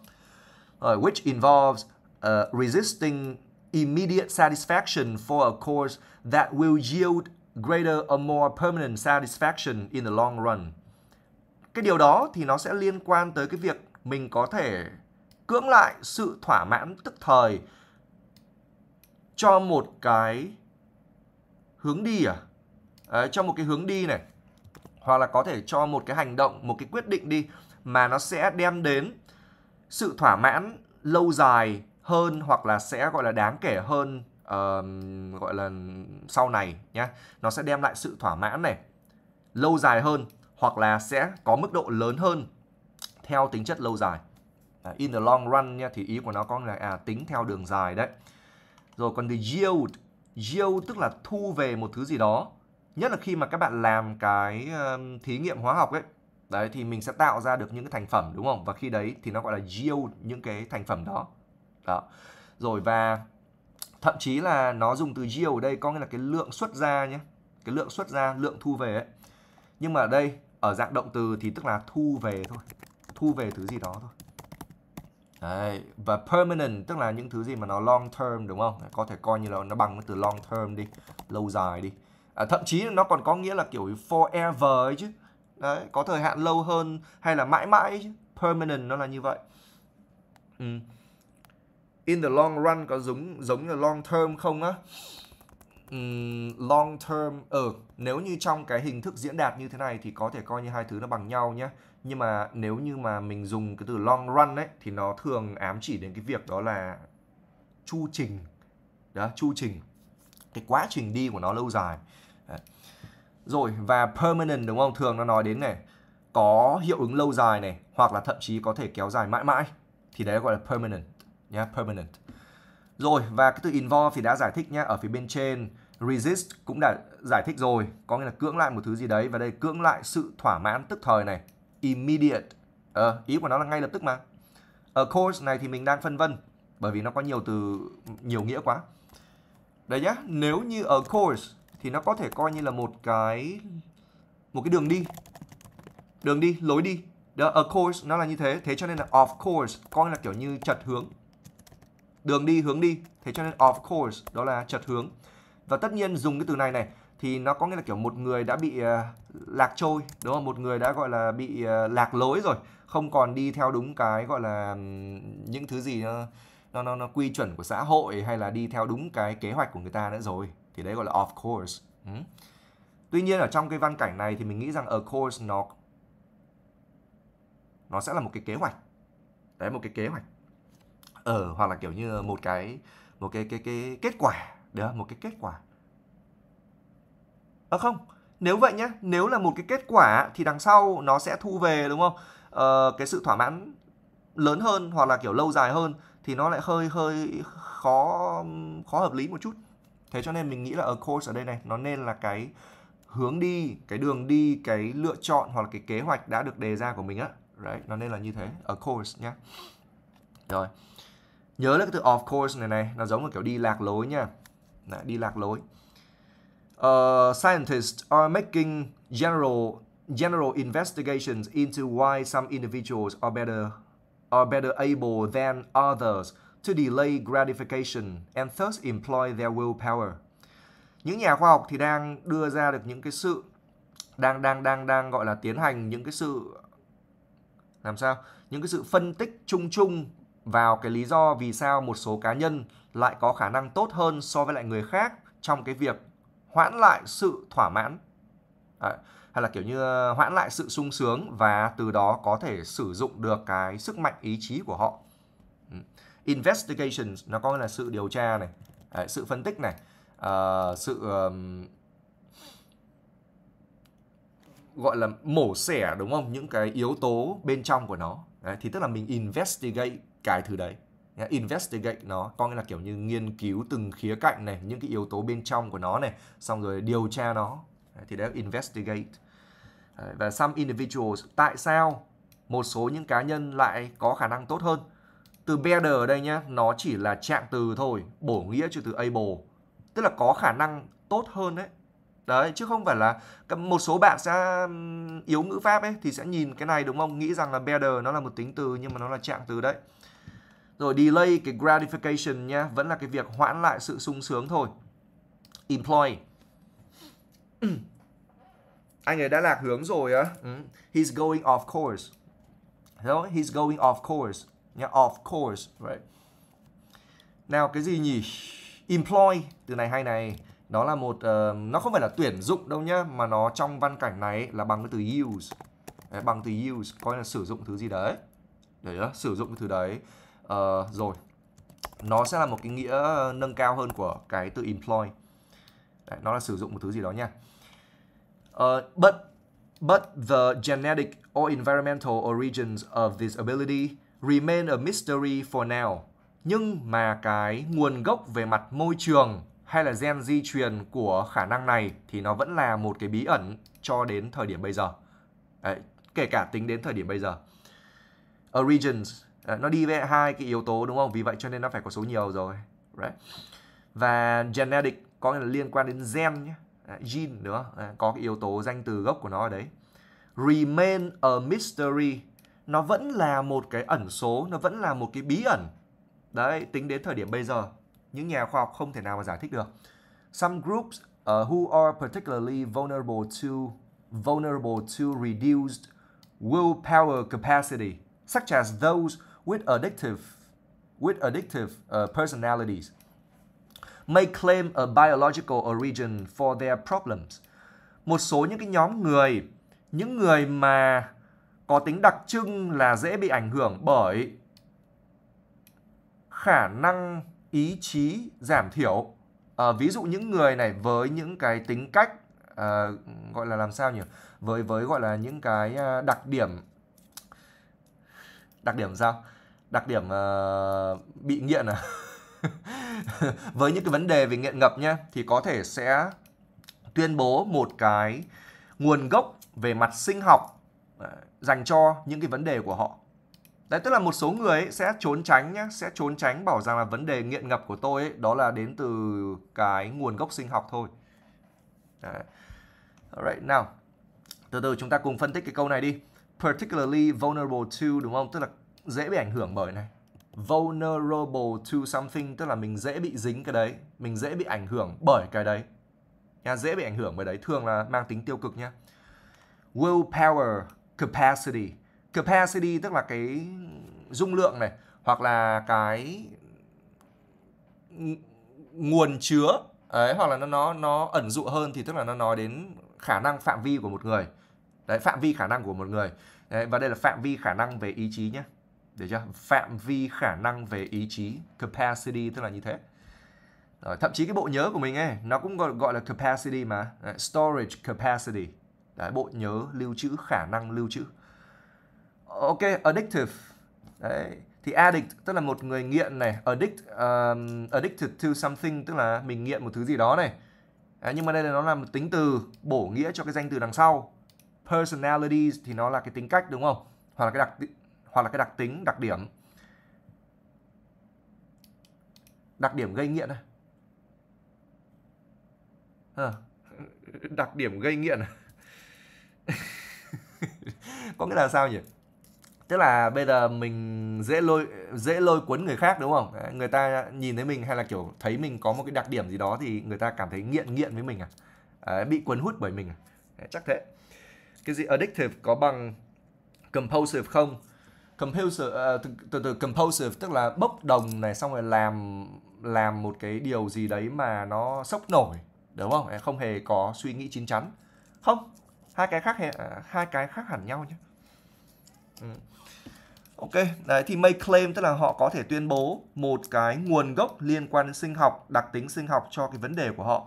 Rồi, which involves uh, resisting immediate satisfaction for a course that will yield greater or more permanent satisfaction in the long run. Cái điều đó thì nó sẽ liên quan tới cái việc mình có thể cưỡng lại sự thỏa mãn tức thời cho một cái hướng đi à Đấy, cho một cái hướng đi này hoặc là có thể cho một cái hành động một cái quyết định đi mà nó sẽ đem đến sự thỏa mãn lâu dài hơn hoặc là sẽ gọi là đáng kể hơn uh, gọi là sau này nhé nó sẽ đem lại sự thỏa mãn này lâu dài hơn hoặc là sẽ có mức độ lớn hơn theo tính chất lâu dài in the long run nhé, thì ý của nó có là à tính theo đường dài đấy rồi còn the yield, yield tức là thu về một thứ gì đó. Nhất là khi mà các bạn làm cái thí nghiệm hóa học ấy, đấy thì mình sẽ tạo ra được những cái thành phẩm đúng không? Và khi đấy thì nó gọi là yield những cái thành phẩm đó. Đó. Rồi và thậm chí là nó dùng từ yield ở đây có nghĩa là cái lượng xuất ra nhé. Cái lượng xuất ra, lượng thu về ấy. Nhưng mà ở đây ở dạng động từ thì tức là thu về thôi. Thu về thứ gì đó thôi. Đấy. Và permanent tức là những thứ gì mà nó long term đúng không? Có thể coi như là nó bằng từ long term đi, lâu dài đi. À, thậm chí nó còn có nghĩa là kiểu forever ấy chứ. Đấy, có thời hạn lâu hơn hay là mãi mãi chứ. Permanent nó là như vậy. Ừ. In the long run có giống giống như long term không á? Um, long term ở ờ, ừ, nếu như trong cái hình thức diễn đạt như thế này thì có thể coi như hai thứ nó bằng nhau nhé nhưng mà nếu như mà mình dùng cái từ long run ấy thì nó thường ám chỉ đến cái việc đó là chu trình đó chu trình cái quá trình đi của nó lâu dài rồi và permanent đúng không thường nó nói đến này có hiệu ứng lâu dài này hoặc là thậm chí có thể kéo dài mãi mãi thì đấy gọi là permanent nhá yeah, permanent rồi và cái từ involve thì đã giải thích nhá ở phía bên trên resist cũng đã giải thích rồi có nghĩa là cưỡng lại một thứ gì đấy và đây cưỡng lại sự thỏa mãn tức thời này immediate à, ý của nó là ngay lập tức mà ở course này thì mình đang phân vân bởi vì nó có nhiều từ nhiều nghĩa quá đấy nhá nếu như ở course thì nó có thể coi như là một cái một cái đường đi đường đi lối đi đó ở course nó là như thế thế cho nên là of course coi là kiểu như chật hướng đường đi hướng đi thế cho nên of course đó là chật hướng và tất nhiên dùng cái từ này này thì nó có nghĩa là kiểu một người đã bị uh, lạc trôi đúng không một người đã gọi là bị uh, lạc lối rồi không còn đi theo đúng cái gọi là những thứ gì nó nó nó, quy chuẩn của xã hội hay là đi theo đúng cái kế hoạch của người ta nữa rồi thì đấy gọi là off course ừ. tuy nhiên ở trong cái văn cảnh này thì mình nghĩ rằng ở course nó nó sẽ là một cái kế hoạch đấy một cái kế hoạch ở ờ, hoặc là kiểu như một cái một cái cái cái kết quả được một cái kết quả À không, nếu vậy nhé nếu là một cái kết quả thì đằng sau nó sẽ thu về đúng không? Ờ, cái sự thỏa mãn lớn hơn hoặc là kiểu lâu dài hơn thì nó lại hơi hơi khó khó hợp lý một chút. Thế cho nên mình nghĩ là ở course ở đây này nó nên là cái hướng đi, cái đường đi, cái lựa chọn hoặc là cái kế hoạch đã được đề ra của mình á. Đấy, nó nên là như thế ở course nhé Rồi. Nhớ là cái từ of course này này, nó giống là kiểu đi lạc lối nha. Đấy, đi lạc lối uh, scientists are making general general investigations into why some individuals are better are better able than others to delay gratification and thus employ their willpower. Những nhà khoa học thì đang đưa ra được những cái sự đang đang đang đang gọi là tiến hành những cái sự làm sao? Những cái sự phân tích chung chung vào cái lý do vì sao một số cá nhân lại có khả năng tốt hơn so với lại người khác trong cái việc hoãn lại sự thỏa mãn à, hay là kiểu như ờ, hoãn lại sự sung sướng và từ đó có thể sử dụng được cái sức mạnh ý chí của họ ừ. investigations nó có là sự điều tra này à, sự phân tích này à, sự um, gọi là mổ xẻ đúng không những cái yếu tố bên trong của nó đấy, thì tức là mình investigate cái thứ đấy investigate nó có nghĩa là kiểu như nghiên cứu từng khía cạnh này những cái yếu tố bên trong của nó này xong rồi điều tra nó thì đấy là investigate và some individuals tại sao một số những cá nhân lại có khả năng tốt hơn từ better ở đây nhá nó chỉ là trạng từ thôi bổ nghĩa cho từ able tức là có khả năng tốt hơn đấy đấy chứ không phải là một số bạn sẽ yếu ngữ pháp ấy thì sẽ nhìn cái này đúng không nghĩ rằng là better nó là một tính từ nhưng mà nó là trạng từ đấy rồi delay cái gratification nhá, vẫn là cái việc hoãn lại sự sung sướng thôi. Employ. Anh ấy đã lạc hướng rồi á. Ừ. He's going off course. Đó, he's going off course. Nhá, off course, right. Nào cái gì nhỉ? Employ, từ này hay này đó là một uh, nó không phải là tuyển dụng đâu nhá mà nó trong văn cảnh này là bằng cái từ use đấy, bằng từ use coi là sử dụng thứ gì đấy đấy đó, sử dụng cái thứ đấy uh, rồi nó sẽ là một cái nghĩa nâng cao hơn của cái từ employ Đấy, nó là sử dụng một thứ gì đó nha uh, but but the genetic or environmental origins of this ability remain a mystery for now nhưng mà cái nguồn gốc về mặt môi trường hay là gen di truyền của khả năng này thì nó vẫn là một cái bí ẩn cho đến thời điểm bây giờ Đấy, kể cả tính đến thời điểm bây giờ origins Ờ, nó đi với hai cái yếu tố đúng không? Vì vậy cho nên nó phải có số nhiều rồi. Right. Và genetic có nghĩa là liên quan đến gen nhé. Ờ, gene nữa, ờ, có cái yếu tố danh từ gốc của nó ở đấy. Remain a mystery. Nó vẫn là một cái ẩn số, nó vẫn là một cái bí ẩn. Đấy, tính đến thời điểm bây giờ, những nhà khoa học không thể nào mà giải thích được. Some groups uh, who are particularly vulnerable to vulnerable to reduced willpower capacity, such as those with addictive with addictive uh, personalities may claim a biological origin for their problems. Một số những cái nhóm người, những người mà có tính đặc trưng là dễ bị ảnh hưởng bởi khả năng ý chí giảm thiểu. À, ví dụ những người này với những cái tính cách à, gọi là làm sao nhỉ? Với với gọi là những cái ờ, đặc điểm đặc điểm sao đặc điểm uh, bị nghiện à với những cái vấn đề về nghiện ngập nhá thì có thể sẽ tuyên bố một cái nguồn gốc về mặt sinh học ờ, dành cho những cái vấn đề của họ Đấy, tức là một số người ấy sẽ trốn tránh nhé, sẽ trốn tránh bảo rằng là vấn đề nghiện ngập của tôi ấy, đó là đến từ cái nguồn gốc sinh học thôi. Đấy. Alright, nào. Từ từ chúng ta cùng phân tích cái câu này đi particularly vulnerable to đúng không? Tức là dễ bị ảnh hưởng bởi này. Vulnerable to something tức là mình dễ bị dính cái đấy, mình dễ bị ảnh hưởng bởi cái đấy. Nha, dễ bị ảnh hưởng bởi đấy thường là mang tính tiêu cực nhá. Willpower, capacity. Capacity tức là cái dung lượng này hoặc là cái nguồn chứa ấy hoặc là nó nó nó ẩn dụ hơn thì tức là nó nói đến khả năng phạm vi của một người đấy phạm vi khả năng của một người đấy, và đây là phạm vi khả năng về ý chí nhé được chưa phạm vi khả năng về ý chí capacity tức là như thế rồi, thậm chí cái bộ nhớ của mình ấy nó cũng gọi, gọi là capacity mà đấy, storage capacity đấy, bộ nhớ lưu trữ khả năng lưu trữ ok addictive đấy thì addict tức là một người nghiện này addict um, addicted to something tức là mình nghiện một thứ gì đó này à, nhưng mà đây là nó là một tính từ bổ nghĩa cho cái danh từ đằng sau personalities thì nó là cái tính cách đúng không hoặc là cái đặc hoặc là cái đặc tính đặc điểm đặc điểm gây nghiện à? đặc điểm gây nghiện à? có nghĩa là sao nhỉ tức là bây giờ mình dễ lôi dễ lôi cuốn người khác đúng không người ta nhìn thấy mình hay là kiểu thấy mình có một cái đặc điểm gì đó thì người ta cảm thấy nghiện nghiện với mình à, à bị cuốn hút bởi mình à chắc thế cái gì addictive có bằng compulsive không compulsive uh, từ, từ từ compulsive tức là bốc đồng này xong rồi làm làm một cái điều gì đấy mà nó sốc nổi đúng không ờ, không hề có suy nghĩ chín chắn không hai cái khác ờ, hai cái khác hẳn nhau nhé ừ. ok đấy thì make claim tức là họ có thể tuyên bố một cái nguồn gốc liên quan đến sinh học đặc tính sinh học cho cái vấn đề của họ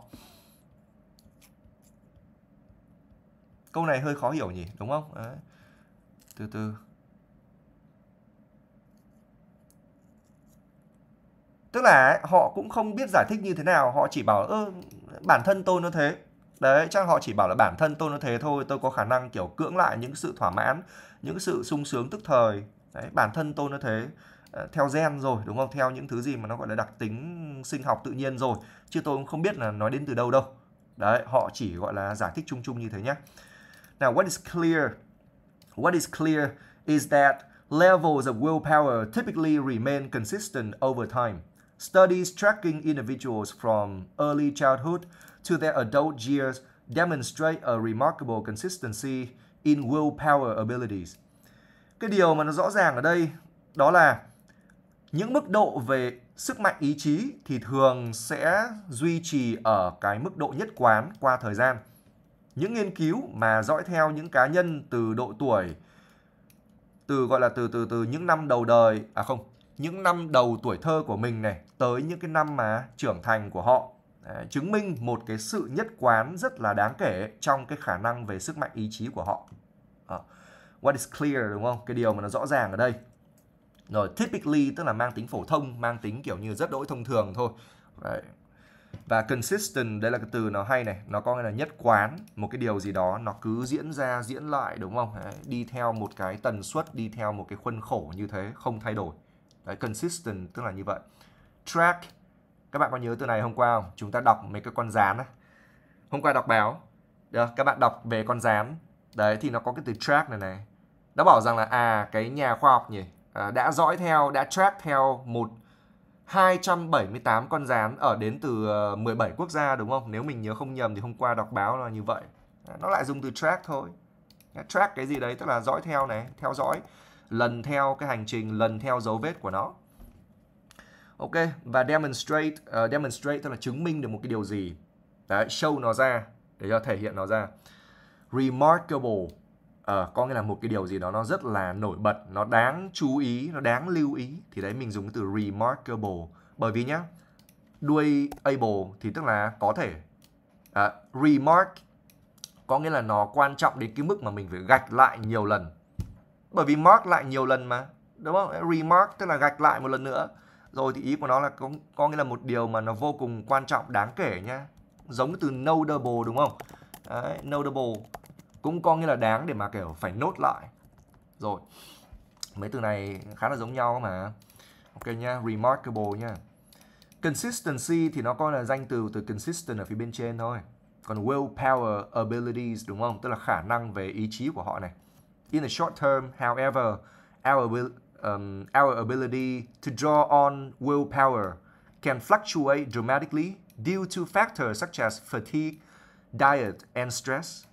câu này hơi khó hiểu nhỉ đúng không đấy. từ từ tức là họ cũng không biết giải thích như thế nào họ chỉ bảo ơ bản thân tôi nó thế đấy chắc họ chỉ bảo là bản thân tôi nó thế thôi tôi có khả năng kiểu cưỡng lại những sự thỏa mãn những sự sung sướng tức thời đấy bản thân tôi nó thế ờ, theo gen rồi đúng không theo những thứ gì mà nó gọi là đặc tính sinh học tự nhiên rồi chứ tôi cũng không biết là nói đến từ đâu đâu đấy họ chỉ gọi là giải thích chung chung như thế nhé Now, what is clear? What is clear is that levels of willpower typically remain consistent over time. Studies tracking individuals from early childhood to their adult years demonstrate a remarkable consistency in willpower abilities. Cái điều mà nó rõ ràng ở đây đó là những mức độ về sức mạnh ý chí thì thường sẽ duy trì ở cái mức độ nhất quán qua thời gian những nghiên cứu mà dõi theo những cá nhân từ độ tuổi từ gọi là từ từ từ những năm đầu đời à không những năm đầu tuổi thơ của mình này tới những cái năm mà trưởng thành của họ à, chứng minh một cái sự nhất quán rất là đáng kể trong cái khả năng về sức mạnh ý chí của họ ờ, what is clear đúng không cái điều mà nó rõ ràng ở đây rồi typically tức là mang tính phổ thông mang tính kiểu như rất đỗi thông thường thôi Đấy và consistent đây là cái từ nó hay này nó có nghĩa là nhất quán một cái điều gì đó nó cứ diễn ra diễn lại đúng không đấy, đi theo một cái tần suất đi theo một cái khuôn khổ như thế không thay đổi đấy consistent tức là như vậy track các bạn có nhớ từ này hôm qua không chúng ta đọc mấy cái con rán ấy. hôm qua đọc báo được các bạn đọc về con rán đấy thì nó có cái từ track này này nó bảo rằng là à cái nhà khoa học nhỉ à, đã dõi theo đã track theo một 278 con rán ở đến từ 17 ờ, quốc gia đúng không? Nếu mình nhớ không nhầm thì hôm qua đọc báo là như vậy. Nó lại dùng từ track thôi. Track cái gì đấy tức là dõi theo này, theo dõi, lần theo cái hành trình, lần theo dấu vết của nó. Ok, và demonstrate, uh, demonstrate tức là chứng minh được một cái điều gì. Đấy, show nó ra để cho thể hiện nó ra. Remarkable Ờ, có nghĩa là một cái điều gì đó nó rất là nổi bật, nó đáng chú ý, nó đáng lưu ý. Thì đấy mình dùng từ remarkable. Bởi vì nhá, đuôi able thì tức là có thể. À, remark có nghĩa là nó quan trọng đến cái mức mà mình phải gạch lại nhiều lần. Bởi vì mark lại nhiều lần mà, đúng không? Remark tức là gạch lại một lần nữa. Rồi thì ý của nó là có, có nghĩa là một điều mà nó vô cùng quan trọng, đáng kể nhá. Giống cái từ notable đúng không? Đấy, notable cũng có nghĩa là đáng để mà kiểu phải nốt lại rồi mấy từ này khá là giống nhau mà ok nhá remarkable nhá consistency thì nó coi là danh từ từ consistent ở phía bên trên thôi còn willpower abilities đúng không tức là khả năng về ý chí của họ này in the short term however our um, our ability to draw on willpower can fluctuate dramatically due to factors such as fatigue diet and stress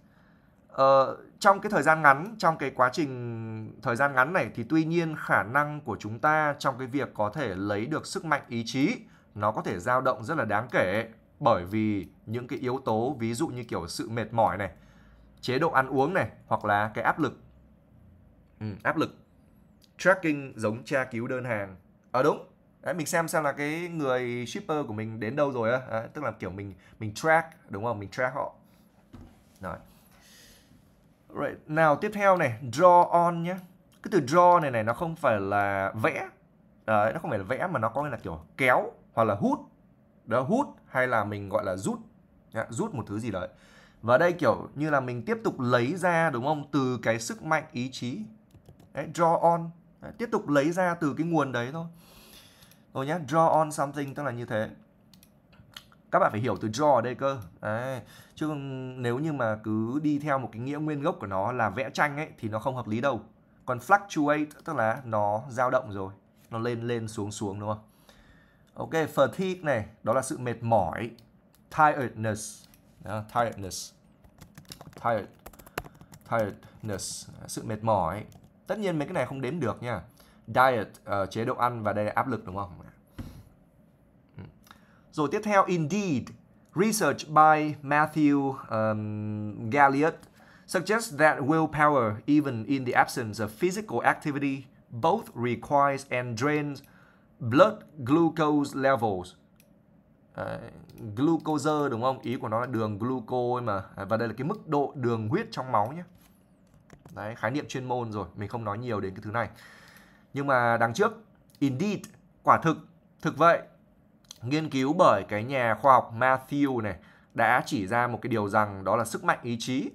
Ờ, trong cái thời gian ngắn, trong cái quá trình thời gian ngắn này thì tuy nhiên khả năng của chúng ta trong cái việc có thể lấy được sức mạnh ý chí nó có thể dao động rất là đáng kể bởi vì những cái yếu tố ví dụ như kiểu sự mệt mỏi này, chế độ ăn uống này hoặc là cái áp lực. Ừ, áp lực. Tracking giống tra cứu đơn hàng. ở ờ, à, đúng, Đấy, mình xem xem là cái người shipper của mình đến đâu rồi á, à, tức là kiểu mình mình track đúng không? Mình track họ. Rồi. Right. Nào tiếp theo này, draw on nhé. Cái từ draw này này nó không phải là vẽ. Đấy, nó không phải là vẽ mà nó có nghĩa là kiểu kéo hoặc là hút. Đó hút hay là mình gọi là rút. Nhá, rút một thứ gì đấy. Và đây kiểu như là mình tiếp tục lấy ra đúng không? Từ cái sức mạnh ý chí. Đấy, draw on. Đấy, tiếp tục lấy ra từ cái nguồn đấy thôi. Rồi nhá, draw on something tức là như thế các bạn phải hiểu từ draw ở đây cơ đấy. chứ nếu như mà cứ đi theo một cái nghĩa nguyên gốc của nó là vẽ tranh ấy thì nó không hợp lý đâu còn fluctuate tức là nó dao động rồi nó lên lên xuống xuống đúng không ok fatigue này đó là sự mệt mỏi tiredness đó, tiredness tired tiredness sự mệt mỏi tất nhiên mấy cái này không đếm được nha diet uh, chế độ ăn và đây là áp lực đúng không rồi tiếp theo Indeed, research by Matthew um, Galliot suggests that willpower, even in the absence of physical activity, both requires and drains blood glucose levels. À, glucose đúng không? Ý của nó là đường glucose mà. và đây là cái mức độ đường huyết trong máu nhé. Đấy, khái niệm chuyên môn rồi, mình không nói nhiều đến cái thứ này. Nhưng mà đằng trước, indeed, quả thực, thực vậy nghiên cứu bởi cái nhà khoa học Matthew này đã chỉ ra một cái điều rằng đó là sức mạnh ý chí.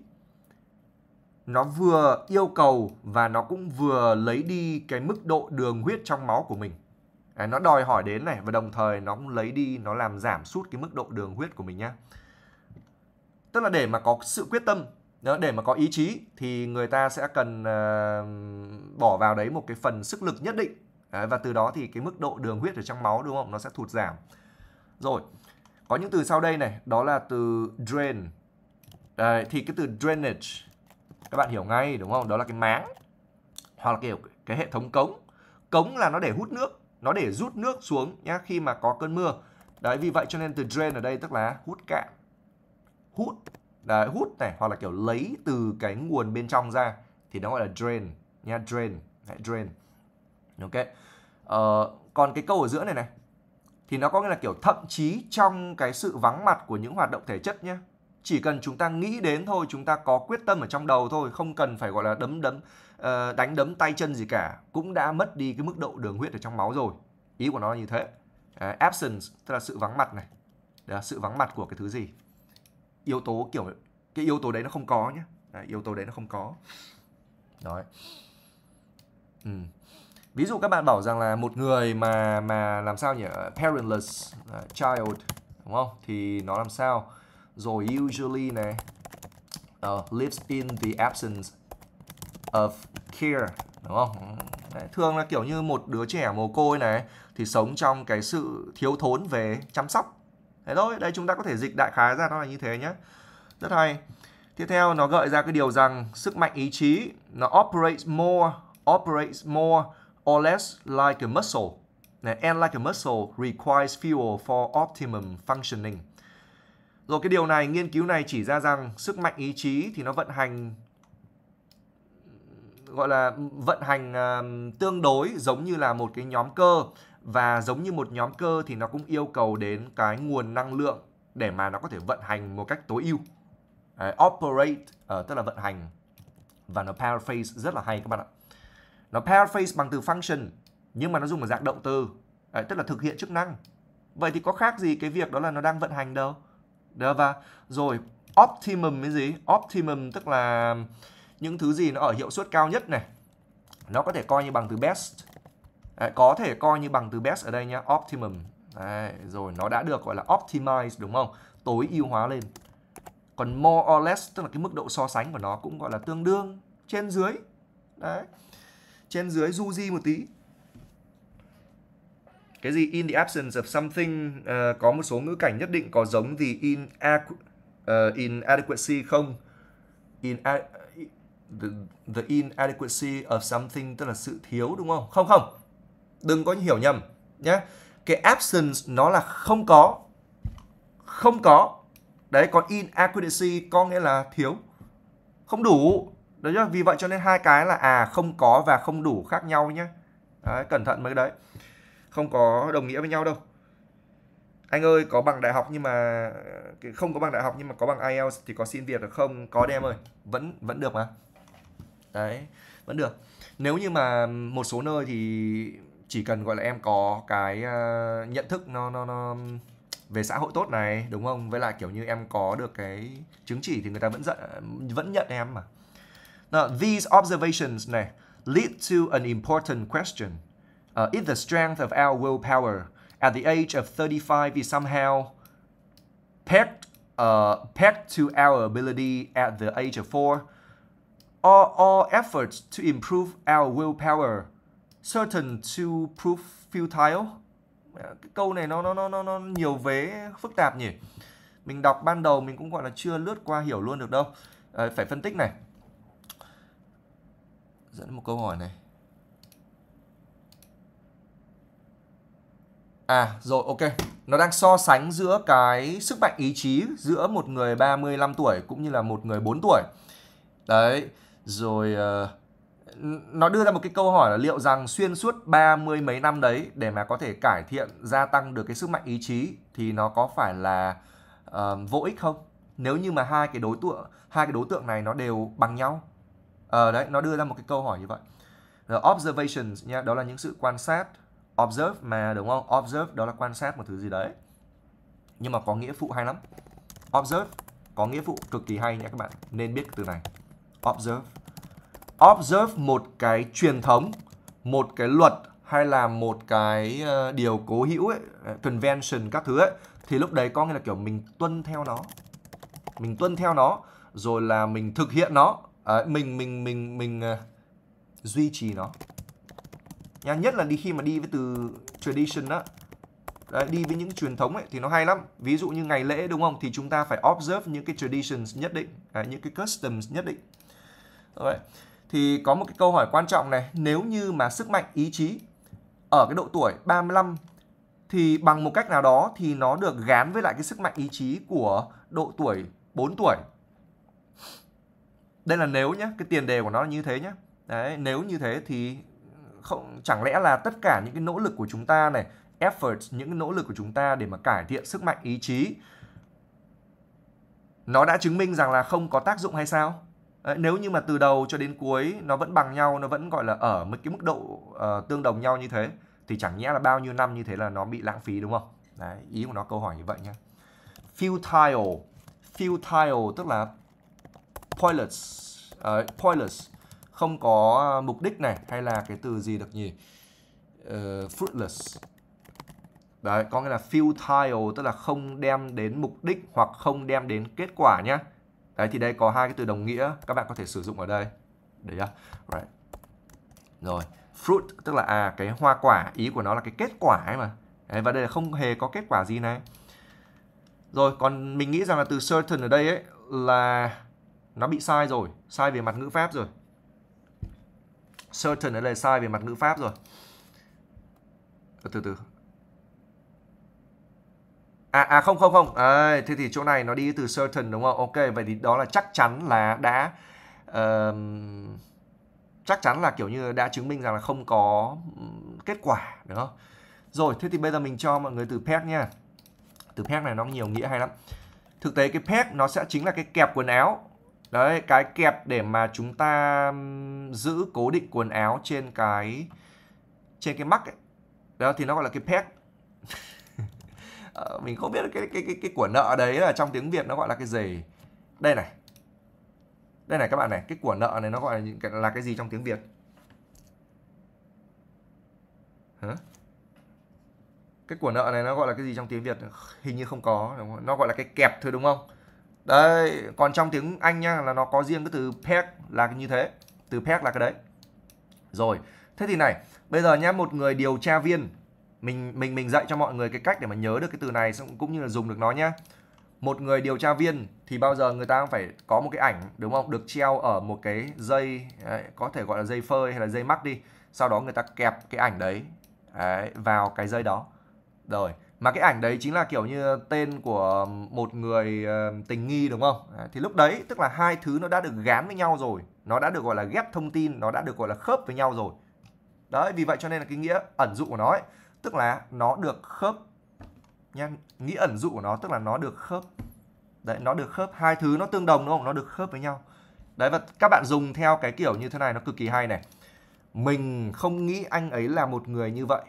Nó vừa yêu cầu và nó cũng vừa lấy đi cái mức độ đường huyết trong máu của mình. À, nó đòi hỏi đến này và đồng thời nó cũng lấy đi, nó làm giảm sút cái mức độ đường huyết của mình nhá. Tức là để mà có sự quyết tâm, để mà có ý chí thì người ta sẽ cần uh, bỏ vào đấy một cái phần sức lực nhất định Đấy, và từ đó thì cái mức độ đường huyết ở trong máu đúng không nó sẽ thụt giảm rồi có những từ sau đây này đó là từ drain Đấy, thì cái từ drainage các bạn hiểu ngay đúng không đó là cái máng hoặc là kiểu cái hệ thống cống cống là nó để hút nước nó để rút nước xuống nhá khi mà có cơn mưa đấy vì vậy cho nên từ drain ở đây tức là hút cạn hút đấy, hút này hoặc là kiểu lấy từ cái nguồn bên trong ra thì nó gọi là drain nhá drain hãy drain ok ờ, còn cái câu ở giữa này này thì nó có nghĩa là kiểu thậm chí trong cái sự vắng mặt của những hoạt động thể chất nhé chỉ cần chúng ta nghĩ đến thôi chúng ta có quyết tâm ở trong đầu thôi không cần phải gọi là đấm đấm uh, đánh đấm tay chân gì cả cũng đã mất đi cái mức độ đường huyết ở trong máu rồi ý của nó là như thế uh, absence tức là sự vắng mặt này Đấy sự vắng mặt của cái thứ gì yếu tố kiểu cái yếu tố đấy nó không có nhé đấy, yếu tố đấy nó không có đấy ừ ví dụ các bạn bảo rằng là một người mà mà làm sao nhỉ ờ, parentless uh, child đúng không thì nó làm sao rồi usually này uh, lives in the absence of care đúng không Đấy, thường là kiểu như một đứa trẻ mồ côi này thì sống trong cái sự thiếu thốn về chăm sóc thế thôi đây chúng ta có thể dịch đại khái ra nó là như thế nhé rất hay tiếp theo nó gợi ra cái điều rằng sức mạnh ý chí nó operates more operates more or less like a muscle. And like a muscle requires fuel for optimum functioning. Rồi cái điều này, nghiên cứu này chỉ ra rằng sức mạnh ý chí thì nó vận hành gọi là vận hành uh, tương đối giống như là một cái nhóm cơ và giống như một nhóm cơ thì nó cũng yêu cầu đến cái nguồn năng lượng để mà nó có thể vận hành một cách tối ưu. Uh, operate uh, tức là vận hành và nó paraphrase rất là hay các bạn ạ nó paraphrase bằng từ function nhưng mà nó dùng ở dạng động từ Đấy, tức là thực hiện chức năng vậy thì có khác gì cái việc đó là nó đang vận hành đâu đó và rồi optimum cái gì optimum tức là những thứ gì nó ở hiệu suất cao nhất này nó có thể coi như bằng từ best Đấy, có thể coi như bằng từ best ở đây nhá optimum Đấy, rồi nó đã được gọi là optimize đúng không tối ưu hóa lên còn more or less tức là cái mức độ so sánh của nó cũng gọi là tương đương trên dưới đấy trên dưới du di một tí cái gì in the absence of something uh, có một số ngữ cảnh nhất định có giống gì in uh, in không in a, the, the inadequacy of something tức là sự thiếu đúng không không không đừng có hiểu nhầm nhé cái absence nó là không có không có đấy còn inadequacy có nghĩa là thiếu không đủ Đấy chưa? Vì vậy cho nên hai cái là à không có và không đủ khác nhau nhé. Đấy, cẩn thận mấy cái đấy. Không có đồng nghĩa với nhau đâu. Anh ơi có bằng đại học nhưng mà không có bằng đại học nhưng mà có bằng IELTS thì có xin việc được không? Có em ơi. Vẫn vẫn được mà. Đấy, vẫn được. Nếu như mà một số nơi thì chỉ cần gọi là em có cái ờ, nhận thức nó nó nó về xã hội tốt này đúng không với lại kiểu như em có được cái chứng chỉ thì người ta vẫn giận vẫn nhận em mà these observations này lead to an important question. Uh, if the strength of our willpower at the age of 35 is somehow pegged, uh, pegged to our ability at the age of 4, are all efforts to improve our willpower certain to prove futile? Cái câu này nó nó nó nó, nó nhiều vế phức tạp nhỉ. Mình đọc ban đầu mình cũng gọi là chưa lướt qua hiểu luôn được đâu. À, phải phân tích này dẫn một câu hỏi này À rồi ok Nó đang so sánh giữa cái sức mạnh ý chí Giữa một người 35 tuổi Cũng như là một người 4 tuổi Đấy Rồi uh, Nó đưa ra một cái câu hỏi là liệu rằng Xuyên suốt ba mươi mấy năm đấy Để mà có thể cải thiện Gia tăng được cái sức mạnh ý chí Thì nó có phải là uh, vô ích không Nếu như mà hai cái đối tượng Hai cái đối tượng này nó đều bằng nhau Ờ à, đấy, nó đưa ra một cái câu hỏi như vậy. Rồi ờ, observations nha, đó là những sự quan sát. Observe mà đúng không? Observe đó là quan sát một thứ gì đấy. Nhưng mà có nghĩa phụ hay lắm. Observe có nghĩa phụ cực kỳ hay nha các bạn. Nên biết từ này. Observe. Observe một cái truyền thống, một cái luật hay là một cái ờ, điều cố hữu ấy, ờ, convention các thứ ấy thì lúc đấy có nghĩa là kiểu mình tuân theo nó. Mình tuân theo nó rồi là mình thực hiện nó à, mình mình mình mình uh, duy trì nó nha nhất là đi khi mà đi với từ tradition đó Đấy, đi với những truyền thống ấy thì nó hay lắm ví dụ như ngày lễ đúng không thì chúng ta phải observe những cái traditions nhất định đấy, những cái customs nhất định Đấy. thì có một cái câu hỏi quan trọng này nếu như mà sức mạnh ý chí ở cái độ tuổi 35 thì bằng một cách nào đó thì nó được gán với lại cái sức mạnh ý chí của độ tuổi 4 tuổi đây là nếu nhé cái tiền đề của nó là như thế nhé đấy nếu như thế thì không chẳng lẽ là tất cả những cái nỗ lực của chúng ta này efforts những cái nỗ lực của chúng ta để mà cải thiện sức mạnh ý chí nó đã chứng minh rằng là không có tác dụng hay sao đấy, nếu như mà từ đầu cho đến cuối nó vẫn bằng nhau nó vẫn gọi là ở một cái mức độ uh, tương đồng nhau như thế thì chẳng nhẽ là bao nhiêu năm như thế là nó bị lãng phí đúng không đấy ý của nó câu hỏi như vậy nhé futile futile tức là pointless uh, ờ, pointless không có ờ, mục đích này hay là cái từ gì được nhỉ uh, fruitless đấy có nghĩa là futile tức là không đem đến mục đích hoặc không đem đến kết quả nhá đấy thì đây có hai cái từ đồng nghĩa các bạn có thể sử dụng ở đây để nhá right rồi fruit tức là à cái hoa quả ý của nó là cái kết quả ấy mà đấy, và đây là không hề có kết quả gì này rồi còn mình nghĩ rằng là từ certain ở đây ấy là nó bị sai rồi sai về mặt ngữ pháp rồi certain ở đây sai về mặt ngữ pháp rồi từ từ à à không không không à, thế thì chỗ này nó đi từ certain đúng không ok vậy thì đó là chắc chắn là đã uh, chắc chắn là kiểu như đã chứng minh rằng là không có kết quả đúng không rồi thế thì bây giờ mình cho mọi người từ pack nha từ pack này nó nhiều nghĩa hay lắm thực tế cái pack nó sẽ chính là cái kẹp quần áo Đấy, cái kẹp để mà chúng ta giữ cố định quần áo trên cái trên cái mắc ấy. Đó thì nó gọi là cái peg. Ờ, mình không biết cái cái cái cái của nợ đấy là trong tiếng Việt nó gọi là cái gì. Đây này. Đây này các bạn này, cái của nợ này nó gọi là, là cái gì trong tiếng Việt? Hả? Cái của nợ này nó gọi là cái gì trong tiếng Việt? Hình như không có, đúng không? Nó gọi là cái kẹp thôi đúng không? Đây, còn trong tiếng Anh nha là nó có riêng cái từ pack là như thế. Từ pack là cái đấy. Rồi, thế thì này, bây giờ nhá một người điều tra viên mình mình mình dạy cho mọi người cái cách để mà nhớ được cái từ này cũng như là dùng được nó nhá. Một người điều tra viên thì bao giờ người ta phải có một cái ảnh đúng không? Được treo ở một cái dây có thể gọi là dây phơi hay là dây mắc đi. Sau đó người ta kẹp cái ảnh đấy, đấy vào cái dây đó. Rồi, mà cái ảnh đấy chính là kiểu như tên của một người ờ, tình nghi đúng không à, thì lúc đấy tức là hai thứ nó đã được gán với nhau rồi nó đã được gọi là ghép thông tin nó đã được gọi là khớp với nhau rồi đấy vì vậy cho nên là cái nghĩa ẩn dụ của nó ấy, tức là nó được khớp nha nghĩa ẩn dụ của nó tức là nó được khớp đấy nó được khớp hai thứ nó tương đồng đúng không nó được khớp với nhau đấy và các bạn dùng theo cái kiểu như thế này nó cực kỳ hay này mình không nghĩ anh ấy là một người như vậy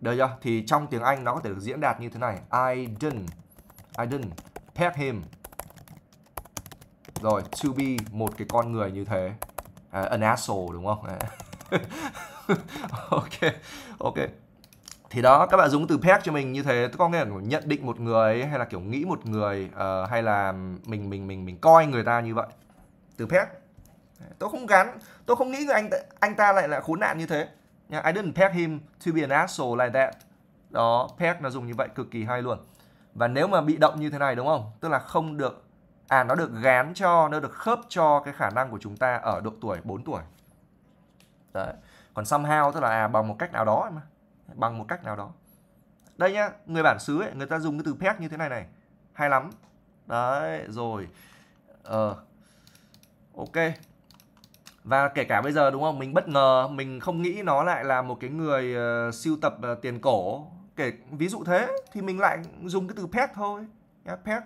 được chưa? Thì trong tiếng Anh nó có thể được diễn đạt như thế này. I didn't, I didn't pet him. Rồi, to be một cái con người như thế. À, an asshole đúng không? À. ok, ok. Thì đó, các bạn dùng từ pet cho mình như thế, có nghĩa là nhận định một người hay là kiểu nghĩ một người uh, hay là mình mình mình mình coi người ta như vậy. Từ pet. Tôi không gắn, tôi không nghĩ người anh anh ta lại là khốn nạn như thế. I didn't peg him to be an asshole like that. Đó, peg nó dùng như vậy cực kỳ hay luôn. Và nếu mà bị động như thế này đúng không? Tức là không được à nó được gán cho, nó được khớp cho cái khả năng của chúng ta ở độ tuổi 4 tuổi. Đấy. Còn somehow tức là à bằng một cách nào đó mà. Bằng một cách nào đó. Đây nhá, người bản xứ ấy, người ta dùng cái từ peg như thế này này. Hay lắm. Đấy, rồi. Ờ. Ok và kể cả bây giờ đúng không mình bất ngờ mình không nghĩ nó lại là một cái người uh, siêu tập uh, tiền cổ kể ví dụ thế thì mình lại dùng cái từ pet thôi yeah, pet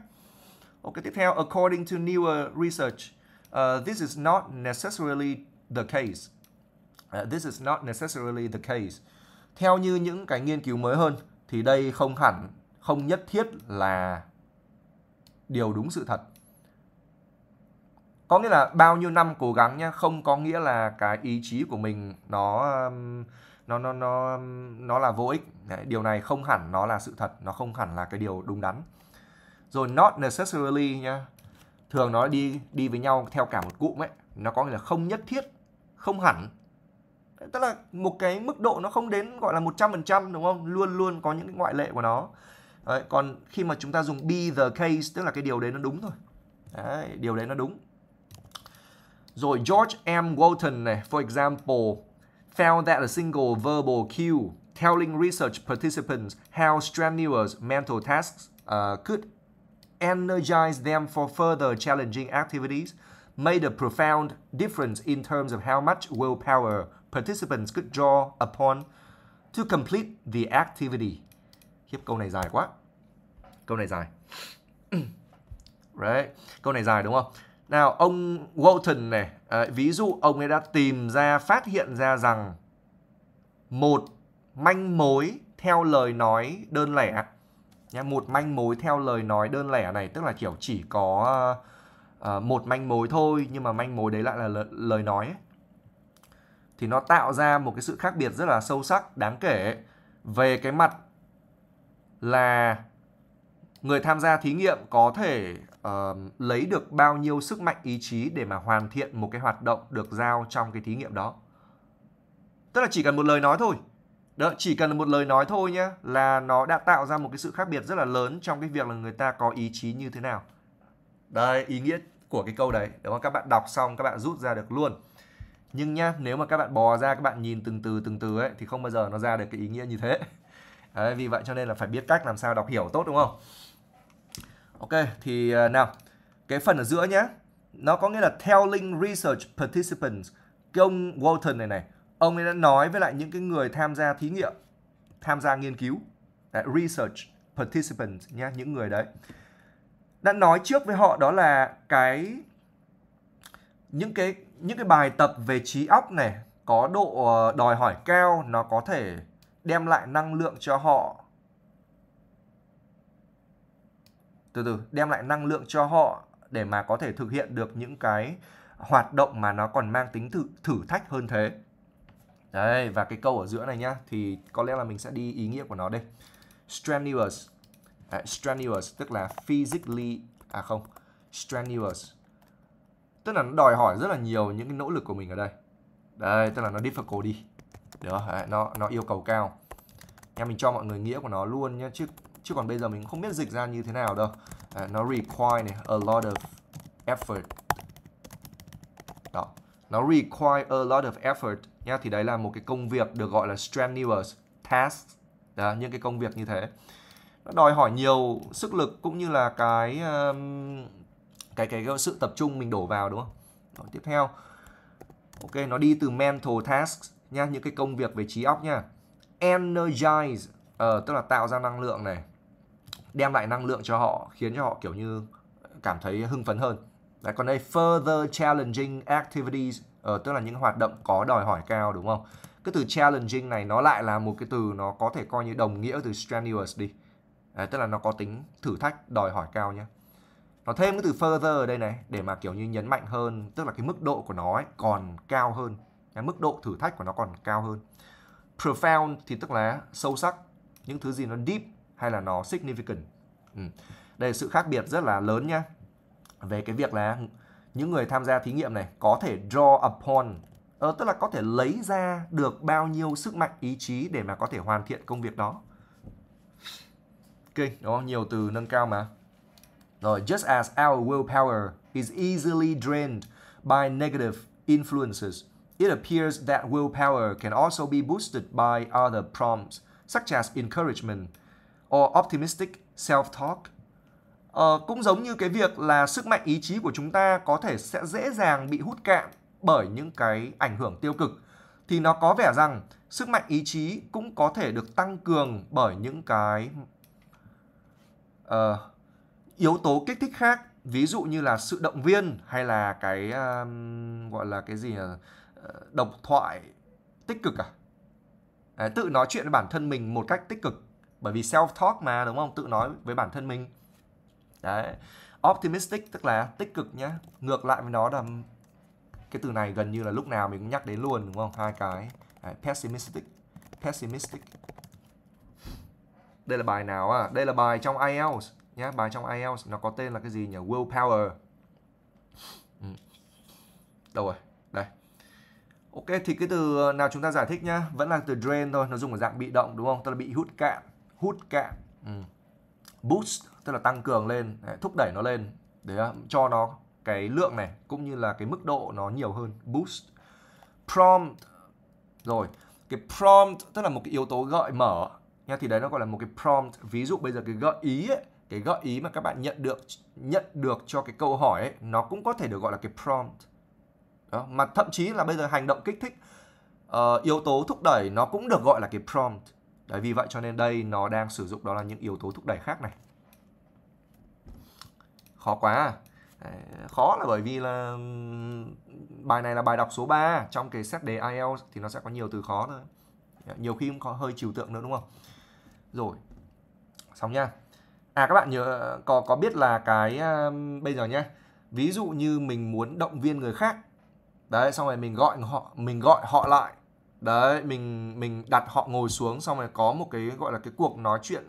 ok tiếp theo according to newer research uh, this is not necessarily the case uh, this is not necessarily the case theo như những cái nghiên cứu mới hơn thì đây không hẳn không nhất thiết là điều đúng sự thật có nghĩa là bao nhiêu năm cố gắng nhá không có nghĩa là cái ý chí của mình nó um, nó nó nó um, nó là vô ích Đấy, điều này không hẳn nó là sự thật nó không hẳn là cái điều đúng đắn rồi not necessarily nhá thường nó đi đi với nhau theo cả một cụm ấy nó có nghĩa là không nhất thiết không hẳn tức là một cái mức độ nó không đến gọi là 100% đúng không luôn luôn có những cái ngoại lệ của nó Đấy, còn khi mà chúng ta dùng be the case tức là cái điều đấy nó đúng thôi đấy, điều đấy nó đúng rồi George M. Walton này, for example, found that a single verbal cue telling research participants how strenuous mental tasks uh, could energize them for further challenging activities made a profound difference in terms of how much willpower participants could draw upon to complete the activity. Khiếp câu này dài quá. Câu này dài. right. Câu này dài đúng không? Nào ông Walton này, à, ví dụ ông ấy đã tìm ra, phát hiện ra rằng một manh mối theo lời nói đơn lẻ nha một manh mối theo lời nói đơn lẻ này tức là kiểu chỉ có uh, một manh mối thôi nhưng mà manh mối đấy lại là lời, lời nói ấy. thì nó tạo ra một cái sự khác biệt rất là sâu sắc đáng kể về cái mặt là người tham gia thí nghiệm có thể uh, lấy được bao nhiêu sức mạnh ý chí để mà hoàn thiện một cái hoạt động được giao trong cái thí nghiệm đó tức là chỉ cần một lời nói thôi đó chỉ cần một lời nói thôi nhé, là nó đã tạo ra một cái sự khác biệt rất là lớn trong cái việc là người ta có ý chí như thế nào đây ý nghĩa của cái câu đấy đúng không các bạn đọc xong các bạn rút ra được luôn nhưng nhá nếu mà các bạn bò ra các bạn nhìn từng từ từng từ ấy thì không bao giờ nó ra được cái ý nghĩa như thế đấy, vì vậy cho nên là phải biết cách làm sao đọc hiểu tốt đúng không Ok, thì à, nào, cái phần ở giữa nhé, nó có nghĩa là telling research participants, cái ông Walton này này, ông ấy đã nói với lại những cái người tham gia thí nghiệm, tham gia nghiên cứu, đấy, research participants nhé, những người đấy. Đã nói trước với họ đó là cái những cái những cái bài tập về trí óc này có độ ờ, đòi hỏi cao nó có thể đem lại năng lượng cho họ từ từ đem lại năng lượng cho họ để mà có thể thực hiện được những cái hoạt động mà nó còn mang tính thử, thử thách hơn thế đấy và cái câu ở giữa này nhá thì có lẽ là mình sẽ đi ý nghĩa của nó đây strenuous à, strenuous tức là physically à không strenuous tức là nó đòi hỏi rất là nhiều những cái nỗ lực của mình ở đây đây tức là nó difficult đi được đấy, nó nó yêu cầu cao nha mình cho mọi người nghĩa của nó luôn nhé chứ chứ còn bây giờ mình không biết dịch ra như thế nào đâu à, nó require này a lot of effort đó nó require a lot of effort nhá thì đấy là một cái công việc được gọi là strenuous task đó, những cái công việc như thế nó đòi hỏi nhiều sức lực cũng như là cái um, cái, cái sự tập trung mình đổ vào đúng không rồi tiếp theo ok nó đi từ mental tasks nha những cái công việc về trí óc nha energize uh, tức là tạo ra năng lượng này đem lại năng lượng cho họ khiến cho họ kiểu như cảm thấy hưng phấn hơn Đấy, còn đây further challenging activities ờ, tức là những hoạt động có đòi hỏi cao đúng không cái từ challenging này nó lại là một cái từ nó có thể coi như đồng nghĩa từ strenuous đi Đấy, tức là nó có tính thử thách đòi hỏi cao nhé nó thêm cái từ further ở đây này để mà kiểu như nhấn mạnh hơn tức là cái mức độ của nó ấy còn cao hơn cái mức độ thử thách của nó còn cao hơn profound thì tức là sâu sắc những thứ gì nó deep hay là nó significant. Ừ. Đây là sự khác biệt rất là lớn nhá. Về cái việc là những người tham gia thí nghiệm này có thể draw upon ờ, tức là có thể lấy ra được bao nhiêu sức mạnh ý chí để mà có thể hoàn thiện công việc đó. Ok, đó nhiều từ nâng cao mà. Rồi, just as our willpower is easily drained by negative influences, it appears that willpower can also be boosted by other prompts, such as encouragement, or optimistic self-talk. Ờ, cũng giống như cái việc là sức mạnh ý chí của chúng ta có thể sẽ dễ dàng bị hút cạn bởi những cái ảnh hưởng tiêu cực thì nó có vẻ rằng sức mạnh ý chí cũng có thể được tăng cường bởi những cái uh, yếu tố kích thích khác ví dụ như là sự động viên hay là cái um, gọi là cái gì là ờ, độc thoại tích cực à Đấy, tự nói chuyện với bản thân mình một cách tích cực bởi vì self talk mà đúng không tự nói với bản thân mình đấy optimistic tức là tích cực nhá ngược lại với nó là cái từ này gần như là lúc nào mình cũng nhắc đến luôn đúng không hai cái đấy, pessimistic pessimistic đây là bài nào à đây là bài trong IELTS nhá bài trong IELTS nó có tên là cái gì nhỉ willpower ừ. đâu rồi đây ok thì cái từ nào chúng ta giải thích nhá vẫn là từ drain thôi nó dùng ở dạng bị động đúng không tức là bị hút cạn hút kẽm ừ. boost tức là tăng cường lên thúc đẩy nó lên để um, cho nó cái lượng này cũng như là cái mức độ nó nhiều hơn boost prompt rồi cái prompt tức là một cái yếu tố gợi mở nha thì đấy nó gọi là một cái prompt ví dụ bây giờ cái gợi ý ấy, cái gợi ý mà các bạn nhận được nhận được cho cái câu hỏi ấy, nó cũng có thể được gọi là cái prompt đó mà thậm chí là bây giờ hành động kích thích uh, yếu tố thúc đẩy nó cũng được gọi là cái prompt Đấy, vì vậy cho nên đây nó đang sử dụng đó là những yếu tố thúc đẩy khác này. Khó quá à? Đấy, khó là bởi vì là bài này là bài đọc số 3 trong cái xét đề IELTS thì nó sẽ có nhiều từ khó thôi. Nhiều khi cũng có hơi trừu tượng nữa đúng không? Rồi. Xong nha. À các bạn nhớ có có biết là cái um, bây giờ nhé. Ví dụ như mình muốn động viên người khác. Đấy xong rồi mình gọi họ mình gọi họ lại đấy mình mình đặt họ ngồi xuống xong rồi có một cái gọi là cái cuộc nói chuyện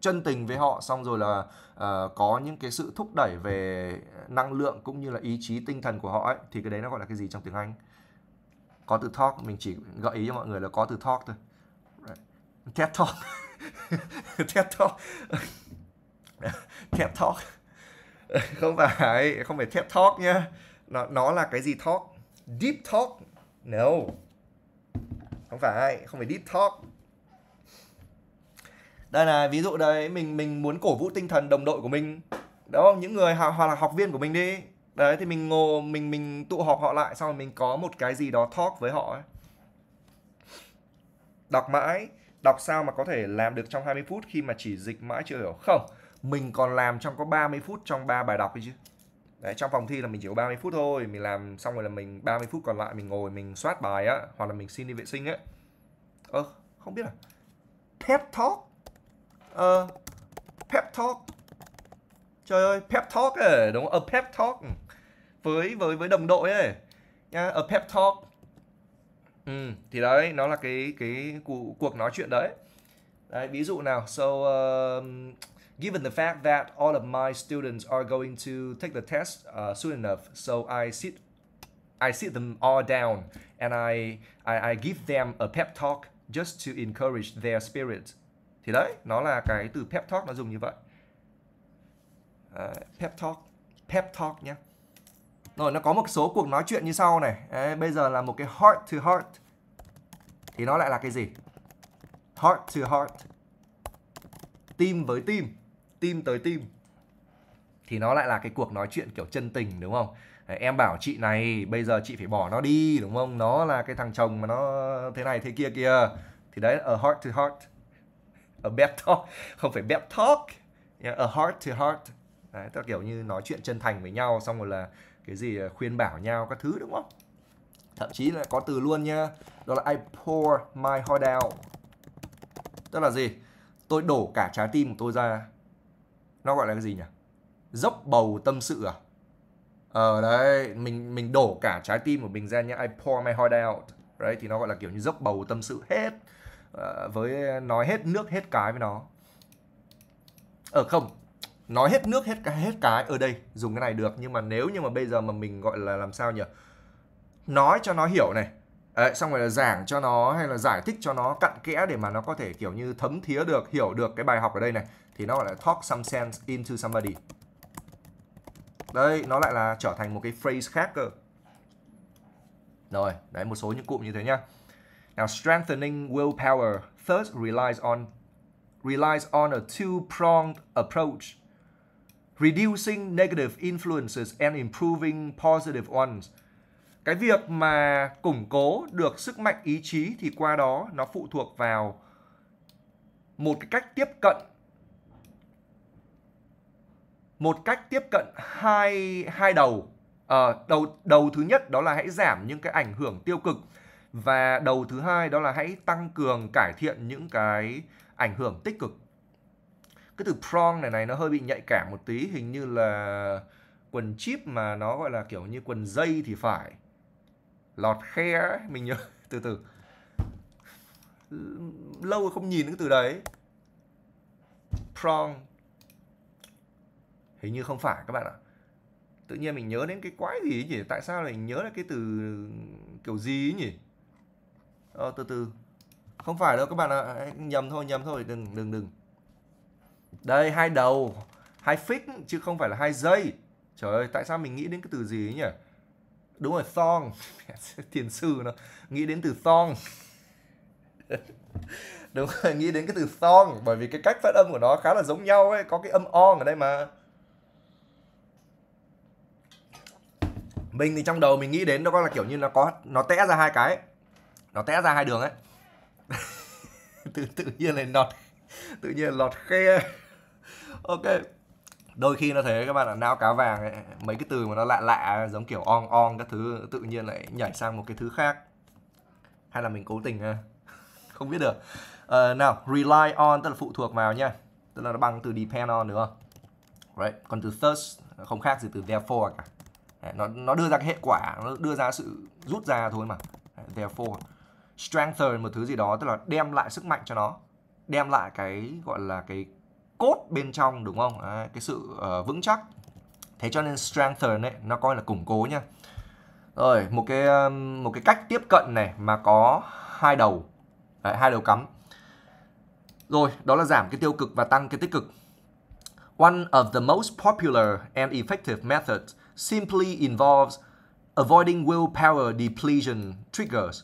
chân tình với họ xong rồi là uh, có những cái sự thúc đẩy về năng lượng cũng như là ý chí tinh thần của họ ấy thì cái đấy nó gọi là cái gì trong tiếng Anh có từ talk mình chỉ gợi ý cho mọi người là có từ talk thôi right. TED talk TED talk TED talk không phải không phải TED talk nhá nó nó là cái gì talk deep talk no không phải không phải deep talk đây là ví dụ đấy mình mình muốn cổ vũ tinh thần đồng đội của mình đúng không những người hoặc là học viên của mình đi đấy thì mình ngồi mình mình tụ họp họ lại xong rồi mình có một cái gì đó talk với họ ấy. đọc mãi đọc sao mà có thể làm được trong 20 phút khi mà chỉ dịch mãi chưa hiểu không mình còn làm trong có 30 phút trong ba bài đọc ấy chứ Đấy, trong phòng thi là mình chỉ có 30 phút thôi mình làm xong rồi là mình 30 phút còn lại mình ngồi mình soát bài á hoặc là mình xin đi vệ sinh á ơ không biết à pep talk ờ uh, pep talk trời ơi pep talk ấy, đúng không? a ờ, pep talk ừ. với với với đồng đội ấy nha a ờ, pep talk ừ, thì đấy nó là cái cái cuộc, cuộc nói chuyện đấy đấy ví dụ nào so uh, Given the fact that all of my students are going to take the test uh, soon enough, so I sit, I sit them all down and I, I, I give them a pep talk just to encourage their spirit. Thì đấy, nó là cái từ pep talk nó dùng như vậy. Uh, pep talk, pep talk nhé. Rồi nó có một số cuộc nói chuyện như sau này. Đấy, bây giờ là một cái heart to heart. Thì nó lại là cái gì? Heart to heart. Tim với tim tim tới tim thì nó lại là cái cuộc nói chuyện kiểu chân tình đúng không em bảo chị này bây giờ chị phải bỏ nó đi đúng không nó là cái thằng chồng mà nó thế này thế kia kia thì đấy ở heart to heart ở bep talk không phải bep talk ở heart to heart đấy tức kiểu như nói chuyện chân thành với nhau xong rồi là cái gì à, khuyên bảo nhau các thứ đúng không thậm chí là có từ luôn nha đó là I pour my heart out tức là gì tôi đổ cả trái tim của tôi ra nó gọi là cái gì nhỉ dốc bầu tâm sự à ờ đấy mình mình đổ cả trái tim của mình ra nhé I pour my heart out đấy thì nó gọi là kiểu như dốc bầu tâm sự hết uh, với nói hết nước hết cái với nó ở ờ, không nói hết nước hết cái hết cái ở ờ, đây dùng cái này được nhưng mà nếu như mà bây giờ mà mình gọi là làm sao nhỉ nói cho nó hiểu này Đấy, xong rồi là giảng cho nó hay là giải thích cho nó cặn kẽ để mà nó có thể kiểu như thấm thía được hiểu được cái bài học ở đây này thì nó gọi là talk some sense into somebody đây nó lại là trở thành một cái phrase khác cơ rồi đấy một số những cụm như thế nhá now strengthening willpower thus relies on relies on a two pronged approach reducing negative influences and improving positive ones cái việc mà củng cố được sức mạnh ý chí thì qua đó nó phụ thuộc vào một cái cách tiếp cận một cách tiếp cận hai hai đầu à, đầu đầu thứ nhất đó là hãy giảm những cái ảnh hưởng tiêu cực và đầu thứ hai đó là hãy tăng cường cải thiện những cái ảnh hưởng tích cực cái từ prong này này nó hơi bị nhạy cảm một tí hình như là quần chip mà nó gọi là kiểu như quần dây thì phải lọt khe ấy. mình nhớ từ từ lâu không nhìn cái từ đấy prong hình như không phải các bạn ạ tự nhiên mình nhớ đến cái quái gì ấy nhỉ tại sao lại nhớ đến cái từ kiểu gì ấy nhỉ ờ, từ từ không phải đâu các bạn ạ nhầm thôi nhầm thôi đừng đừng đừng đây hai đầu hai fix chứ không phải là hai dây trời ơi tại sao mình nghĩ đến cái từ gì ấy nhỉ đúng rồi thong thiền sư nó nghĩ đến từ thong đúng rồi nghĩ đến cái từ thong bởi vì cái cách phát âm của nó khá là giống nhau ấy có cái âm on ở đây mà mình thì trong đầu mình nghĩ đến nó có là kiểu như nó có nó tẽ ra hai cái nó tẽ ra hai đường ấy tự tự nhiên là lọt tự nhiên lọt khe ok đôi khi nó thế các bạn là nao cá vàng ấy, mấy cái từ mà nó lạ lạ giống kiểu on on các thứ tự nhiên lại nhảy sang một cái thứ khác hay là mình cố tình à, không biết được uh, nào rely on tức là phụ thuộc vào nha tức là nó bằng từ depend on đúng không right còn từ thus không khác gì từ therefore cả nó nó đưa ra cái hệ quả nó đưa ra sự rút ra thôi mà therefore strengthen một thứ gì đó tức là đem lại sức mạnh cho nó đem lại cái gọi là cái cốt bên trong đúng không Đấy, cái sự uh, vững chắc thế cho nên strengthen ấy nó coi là củng cố nha rồi một cái một cái cách tiếp cận này mà có hai đầu Đấy, hai đầu cắm rồi đó là giảm cái tiêu cực và tăng cái tích cực One of the most popular and effective methods simply involves avoiding willpower depletion triggers.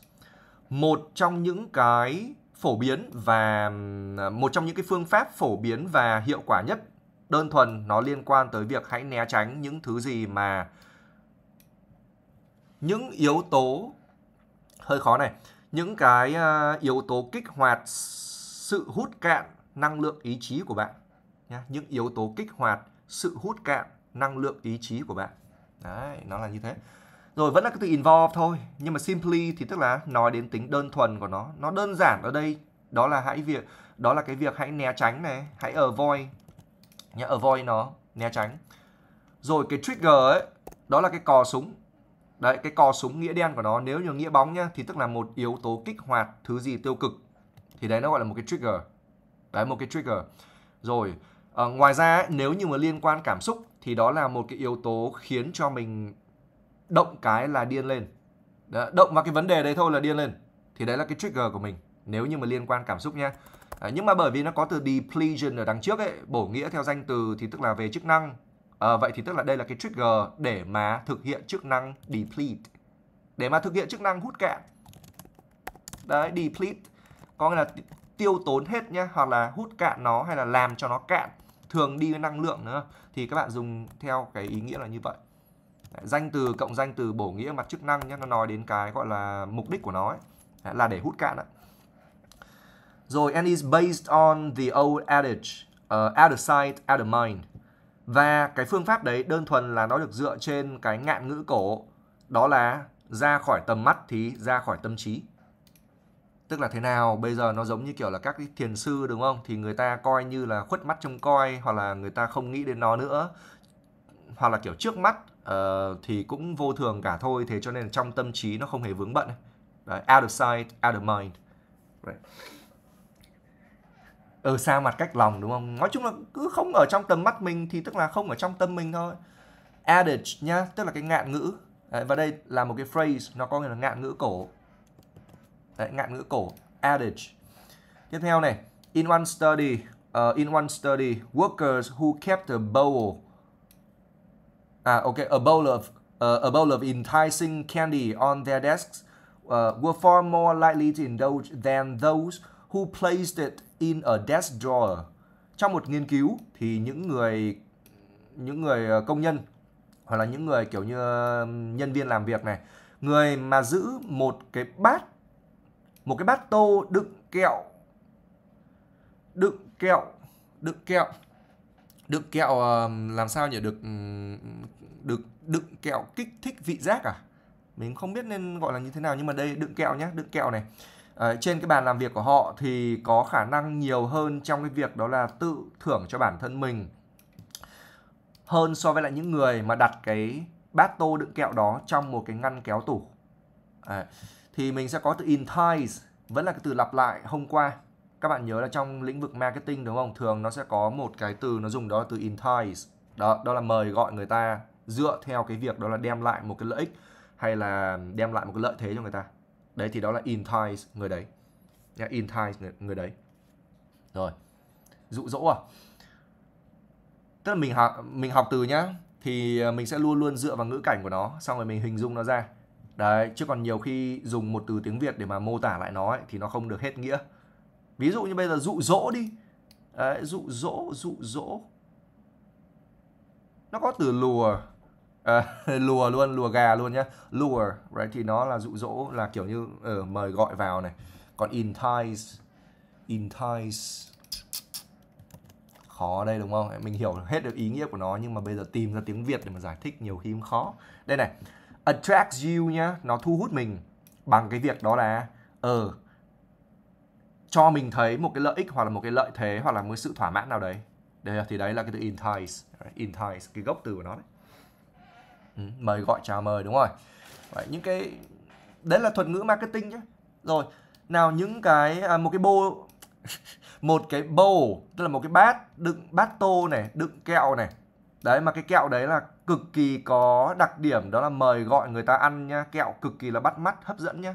Một trong những cái phổ biến và một trong những cái phương pháp phổ biến và hiệu quả nhất đơn thuần nó liên quan tới việc hãy né tránh những thứ gì mà những yếu tố hơi khó này những cái ờ, yếu tố kích hoạt sự hút cạn năng lượng ý chí của bạn những yếu tố kích hoạt sự hút cạn năng lượng ý chí của bạn đấy nó là như thế rồi vẫn là cái từ involve thôi nhưng mà simply thì tức là nói đến tính đơn thuần của nó nó đơn giản ở đây đó là hãy việc đó là cái việc hãy né tránh này hãy avoid nhá avoid nó né tránh rồi cái trigger ấy đó là cái cò súng đấy cái cò súng nghĩa đen của nó nếu như nghĩa bóng nhá thì tức là một yếu tố kích hoạt thứ gì tiêu cực thì đấy nó gọi là một cái trigger đấy một cái trigger rồi à, ngoài ra ấy, nếu như mà liên quan cảm xúc thì đó là một cái yếu tố khiến cho mình động cái là điên lên đó, động vào cái vấn đề đấy thôi là điên lên thì đấy là cái trigger của mình nếu như mà liên quan cảm xúc nha à, ờ, nhưng mà bởi vì nó có từ depletion ở đằng trước ấy bổ nghĩa theo danh từ thì tức là về chức năng à, vậy thì tức là đây là cái trigger để mà thực hiện chức năng deplete để mà thực hiện chức năng hút cạn đấy deplete có nghĩa là tiêu tốn hết nhá hoặc là hút cạn nó hay là làm cho nó cạn thường đi với năng lượng nữa thì các bạn dùng theo cái ý nghĩa là như vậy danh từ cộng danh từ bổ nghĩa mặt chức năng nhé nó nói đến cái gọi là mục đích của nó ấy, là để hút cạn ạ rồi and is based on the old adage uh, out of sight out of mind và cái phương pháp đấy đơn thuần là nó được dựa trên cái ngạn ngữ cổ đó là ra khỏi tầm mắt thì ra khỏi tâm trí tức là thế nào bây giờ nó giống như kiểu là các cái thiền sư đúng không thì người ta coi như là khuất mắt trông coi hoặc là người ta không nghĩ đến nó nữa hoặc là kiểu trước mắt uh, thì cũng vô thường cả thôi thế cho nên trong tâm trí nó không hề vướng bận Đấy, out of sight out of mind right. ở xa mặt cách lòng đúng không nói chung là cứ không ở trong tầm mắt mình thì tức là không ở trong tâm mình thôi adage nhá tức là cái ngạn ngữ Đấy, và đây là một cái phrase nó có nghĩa là ngạn ngữ cổ Đấy, ngạn ngữ cổ adage. Tiếp theo này, in one study, uh, in one study, workers who kept a bowl À okay a bowl of uh, a bowl of enticing candy on their desks uh, were far more likely to indulge than those who placed it in a desk drawer. Trong một nghiên cứu thì những người những người ờ, công nhân hoặc là những người kiểu như nhân viên làm việc này, người mà giữ một cái bát một cái bát tô đựng kẹo đựng kẹo đựng kẹo đựng kẹo ờ, làm sao nhỉ được được đựng kẹo kích thích vị giác à mình không biết nên gọi là như thế nào nhưng mà đây đựng kẹo nhé đựng kẹo này à, trên cái bàn làm việc của họ thì có khả năng nhiều hơn trong cái việc đó là tự thưởng cho bản thân mình hơn so với lại những người mà đặt cái bát tô đựng kẹo đó trong một cái ngăn kéo tủ à, thì mình sẽ có từ entice vẫn là cái từ lặp lại hôm qua các bạn nhớ là trong lĩnh vực marketing đúng không thường nó sẽ có một cái từ nó dùng đó là từ entice đó đó là mời gọi người ta dựa theo cái việc đó là đem lại một cái lợi ích hay là đem lại một cái lợi thế cho người ta đấy thì đó là entice người đấy yeah, entice người, người đấy rồi dụ dỗ à tức là mình học mình học từ nhá thì ờ, mình sẽ luôn luôn dựa vào ngữ cảnh của nó xong rồi mình hình dung nó ra Đấy, chứ còn nhiều khi dùng một từ tiếng Việt để mà mô tả lại nó ấy, thì nó không được hết nghĩa. Ví dụ như bây giờ dụ dỗ đi. Đấy, dụ dỗ, dụ dỗ. Nó có từ lùa. À, lùa luôn, lùa gà luôn nhá. Lure, right, thì nó là dụ dỗ là kiểu như ở ờ, uh, mời gọi vào này. Còn entice, entice khó đây đúng không? Mình hiểu hết được ý nghĩa của nó nhưng mà bây giờ tìm ra tiếng Việt để mà giải thích nhiều khi cũng khó. Đây này, attracts you nhá nó thu hút mình bằng cái việc đó là ờ uh, cho mình thấy một cái lợi ích hoặc là một cái lợi thế hoặc là một cái sự thỏa mãn nào đấy đây thì đấy là cái từ entice entice cái gốc từ của nó đấy ừ, mời gọi chào mời đúng rồi Vậy, những cái đấy là thuật ngữ marketing nhé rồi nào những cái à, một cái bô một cái bowl tức là một cái bát đựng bát tô này đựng kẹo này Đấy mà cái kẹo đấy là cực kỳ có đặc điểm đó là mời gọi người ta ăn nhá, kẹo cực kỳ là bắt mắt, hấp dẫn nhá.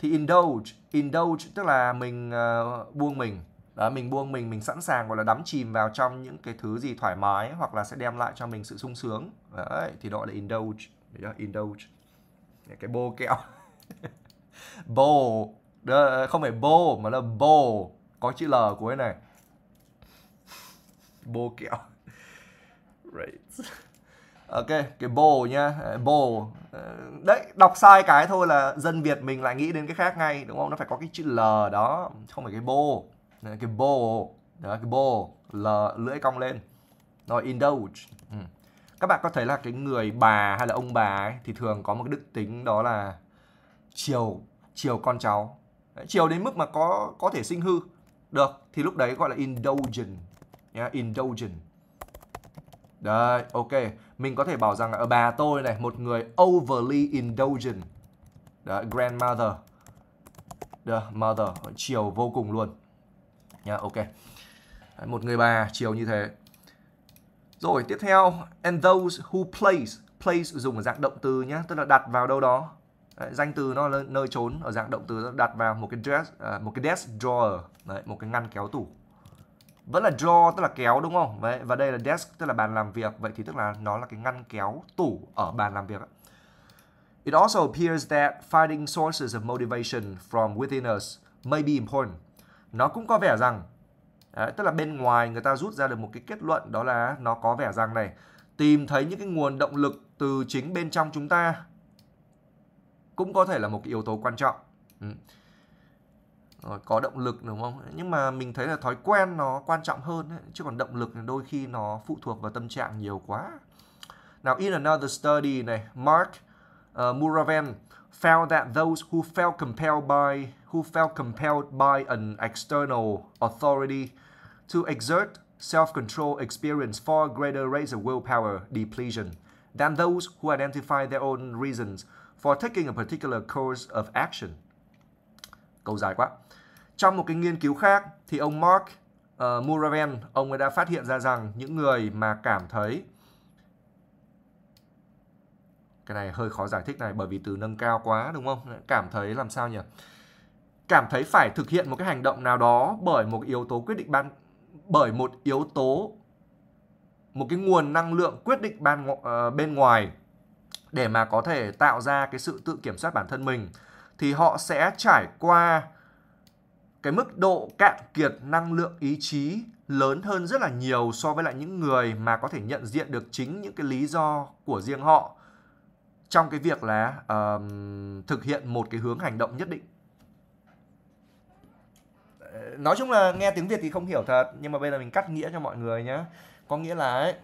Thì indulge, indulge tức là mình uh, buông mình. Đó, mình buông mình, mình sẵn sàng gọi là đắm chìm vào trong những cái thứ gì thoải mái hoặc là sẽ đem lại cho mình sự sung sướng. Đấy, thì đó là indulge. indulge. Cái bô kẹo. bô, không phải bô mà là bô, có chữ L cuối này. Bô kẹo rates ok cái bồ nhá ờ, bồ ờ, đấy đọc sai cái thôi là dân việt mình lại nghĩ đến cái khác ngay đúng không nó phải có cái chữ l đó không phải cái bồ cái bồ đó cái bồ l lưỡi cong lên rồi indulge ừ. các bạn có thấy là cái người bà hay là ông bà ấy, thì thường có một cái đức tính đó là chiều chiều con cháu đấy, chiều đến mức mà có có thể sinh hư được thì lúc đấy gọi là indulgent yeah, indulgent Đấy, ok. Mình có thể bảo rằng là bà tôi này, một người overly indulgent. Đấy, grandmother. the mother, chiều vô cùng luôn. Nha, yeah, ok. Đấy, một người bà chiều như thế. Rồi, tiếp theo, and those who place. Place dùng ở dạng động từ nhé, tức là đặt vào đâu đó. Đấy, danh từ nó là nơi trốn ở dạng động từ đặt vào một cái dress, à, một cái desk drawer, Đấy, một cái ngăn kéo tủ vẫn là draw tức là kéo đúng không Đấy, và đây là desk tức là bàn làm việc vậy thì tức là nó là cái ngăn kéo tủ ở bàn làm việc It also appears that finding sources of motivation from within us may be important. Nó cũng có vẻ rằng, đấy, tức là bên ngoài người ta rút ra được một cái kết luận đó là nó có vẻ rằng này, tìm thấy những cái nguồn động lực từ chính bên trong chúng ta cũng có thể là một cái yếu tố quan trọng. Ừ. Ờ, có động lực đúng không nhưng mà mình thấy là thói quen nó quan trọng hơn ấy. chứ còn động lực đôi khi nó phụ thuộc vào tâm trạng nhiều quá nào in another study này Mark uh, Muraven found that those who felt compelled by who felt compelled by an external authority to exert self-control experience far greater rates of willpower depletion than those who identify their own reasons for taking a particular course of action. Câu dài quá. Trong một cái nghiên cứu khác thì ông Mark uh, Muraven, ông ấy đã phát hiện ra rằng những người mà cảm thấy cái này hơi khó giải thích này bởi vì từ nâng cao quá đúng không? Cảm thấy làm sao nhỉ? Cảm thấy phải thực hiện một cái hành động nào đó bởi một yếu tố quyết định ban bởi một yếu tố một cái nguồn năng lượng quyết định ban ờ, bên ngoài để mà có thể tạo ra cái sự tự kiểm soát bản thân mình thì họ sẽ trải qua cái mức độ cạn kiệt năng lượng ý chí lớn hơn rất là nhiều so với lại những người mà có thể nhận diện được chính những cái lý do của riêng họ trong cái việc là uh, thực hiện một cái hướng hành động nhất định ờ, nói chung là nghe tiếng việt thì không hiểu thật nhưng mà bây giờ mình cắt nghĩa cho mọi người nhé có nghĩa là ấy,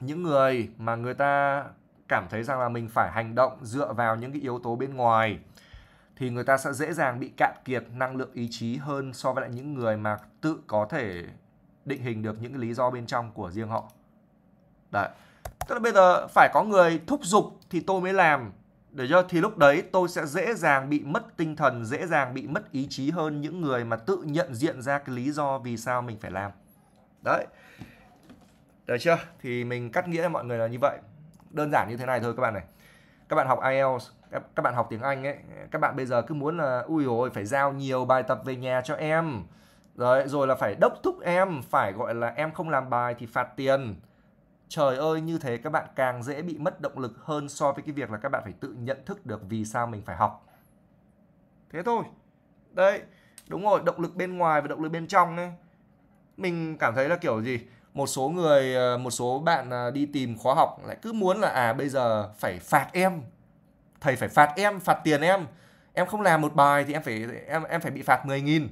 những người mà người ta cảm thấy rằng là mình phải hành động dựa vào những cái yếu tố bên ngoài thì người ta sẽ dễ dàng bị cạn kiệt năng lượng ý chí hơn so với lại những người mà tự có thể định hình được những cái lý do bên trong của riêng họ. Đấy. Tức là bây giờ phải có người thúc giục thì tôi mới làm. Để cho thì lúc đấy tôi sẽ dễ dàng bị mất tinh thần, dễ dàng bị mất ý chí hơn những người mà tự nhận diện ra cái lý do vì sao mình phải làm. Đấy. Được chưa? Thì mình cắt nghĩa mọi người là như vậy. Đơn giản như thế này thôi các bạn này. Các bạn học IELTS các, các bạn học tiếng Anh ấy các bạn bây giờ cứ muốn là ui rồi phải giao nhiều bài tập về nhà cho em rồi rồi là phải đốc thúc em phải gọi là em không làm bài thì phạt tiền trời ơi như thế các bạn càng dễ bị mất động lực hơn so với cái việc là các bạn phải tự nhận thức được vì sao mình phải học thế thôi đấy đúng rồi động lực bên ngoài và động lực bên trong ấy mình cảm thấy là kiểu gì một số người ờ, một số bạn à, đi tìm khóa học lại cứ muốn là à bây giờ phải phạt em thầy phải phạt em phạt tiền em em không làm một bài thì em phải em em phải bị phạt 10 nghìn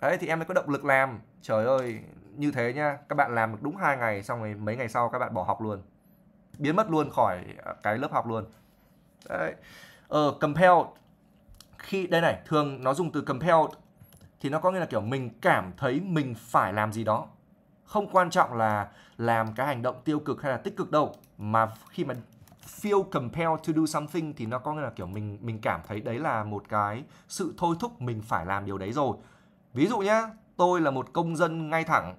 đấy thì em mới có động lực làm trời ơi như thế nha các bạn làm được đúng hai ngày xong rồi mấy ngày sau các bạn bỏ học luôn biến mất luôn khỏi à, cái lớp học luôn đấy ờ compel khi đây này thường nó dùng từ compel thì nó có nghĩa là kiểu mình cảm thấy mình phải làm gì đó không quan trọng là làm cái hành động tiêu cực hay là tích cực đâu mà khi mà feel compelled to do something thì nó có nghĩa là kiểu mình mình cảm thấy đấy là một cái sự thôi thúc mình phải làm điều đấy rồi. Ví dụ nhá, tôi là một công dân ngay thẳng.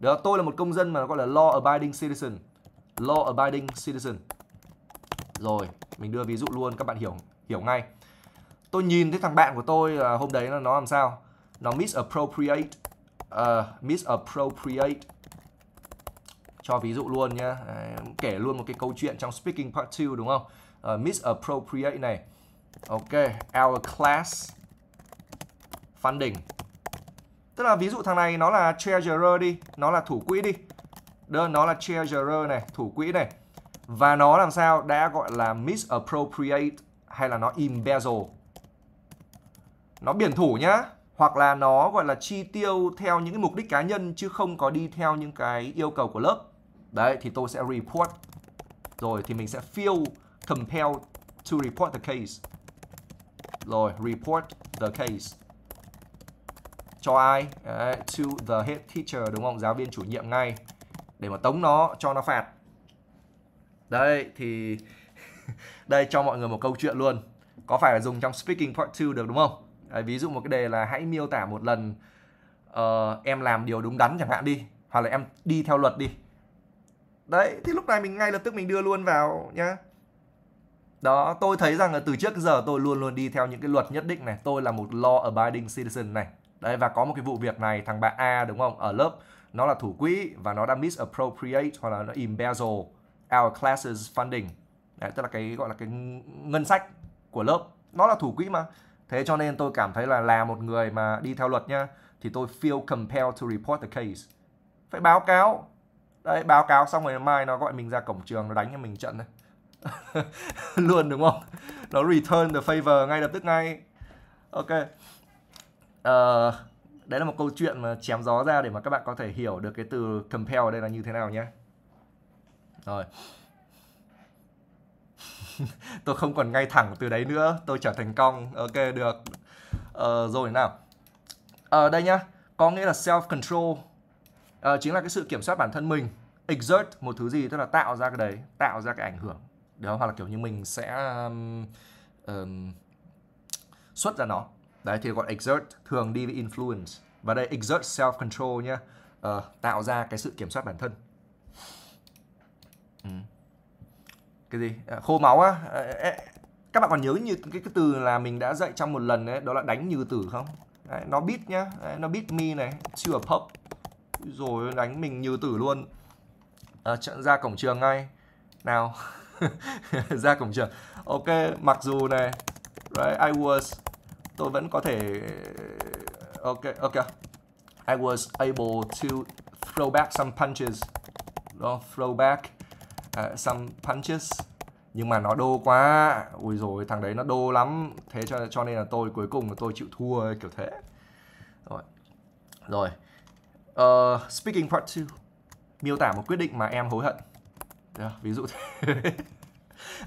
Được, tôi là một công dân mà gọi là law abiding citizen. Law abiding citizen. Rồi, mình đưa ví dụ luôn các bạn hiểu hiểu ngay. Tôi nhìn thấy thằng bạn của tôi là hôm đấy là nó làm sao? Nó misappropriate uh, misappropriate cho ví dụ luôn nhá kể luôn một cái câu chuyện trong speaking part 2 đúng không uh, ờ, misappropriate này ok our class funding tức là ví dụ thằng này nó là treasurer đi nó là thủ quỹ đi đơn nó là treasurer này thủ quỹ này và nó làm sao đã gọi là misappropriate hay là nó embezzle nó biển thủ nhá hoặc là nó gọi là chi tiêu theo những cái mục đích cá nhân chứ không có đi theo những cái yêu cầu của lớp Đấy thì tôi sẽ report. Rồi thì mình sẽ fill compelled to report the case. Rồi report the case. Cho ai? Đấy, to the head teacher đúng không? Giáo viên chủ nhiệm ngay để mà tống nó cho nó phạt. Đấy thì đây cho mọi người một câu chuyện luôn. Có phải là dùng trong speaking part 2 được đúng không? Đấy, ví dụ một cái đề là hãy miêu tả một lần uh, em làm điều đúng đắn chẳng hạn đi hoặc là em đi theo luật đi đấy thì lúc này mình ngay lập tức mình đưa luôn vào nhá đó tôi thấy rằng là từ trước giờ tôi luôn luôn đi theo những cái luật nhất định này tôi là một law abiding citizen này đấy và có một cái vụ việc này thằng bạn A đúng không ở lớp nó là thủ quỹ và nó đã misappropriate hoặc là nó embezzle our classes funding đấy, tức là cái gọi là cái ngân sách của lớp nó là thủ quỹ mà thế cho nên tôi cảm thấy là là một người mà đi theo luật nha thì tôi feel compelled to report the case phải báo cáo Đấy, báo cáo xong rồi mai nó gọi mình ra cổng trường nó đánh cho mình trận đấy. Luôn đúng không? Nó return the favor ngay lập tức ngay. Ok. Uh, đấy là một câu chuyện mà chém gió ra để mà các bạn có thể hiểu được cái từ compel ở đây là như thế nào nhé. Rồi. tôi không còn ngay thẳng từ đấy nữa, tôi trở thành cong. Ok được. Uh, rồi nào. Ở ờ, uh, đây nhá, có nghĩa là self control à, chính là cái sự kiểm soát bản thân mình exert một thứ gì tức là tạo ra cái đấy tạo ra cái ảnh hưởng đó hoặc là kiểu như mình sẽ um, um, xuất ra nó đấy thì gọi exert thường đi với influence và đây exert self control nhé uh, ờ, tạo ra cái sự kiểm soát bản thân ừ. cái gì à, khô máu á à, các bạn còn nhớ như cái, cái từ là mình đã dạy trong một lần đấy đó là đánh như tử không đấy, nó beat nhá đấy, nó beat me này to a pop rồi đánh mình như tử luôn à, ra cổng trường ngay nào ra cổng trường ok mặc dù này right, I was tôi vẫn có thể ok ok I was able to throw back some punches đó throw back uh, some punches nhưng mà nó đô quá ui rồi thằng đấy nó đô lắm thế cho cho nên là tôi cuối cùng là tôi chịu thua kiểu thế rồi rồi uh, Speaking Part 2 miêu tả một quyết định mà em hối hận. Yeah, à, ví dụ thế.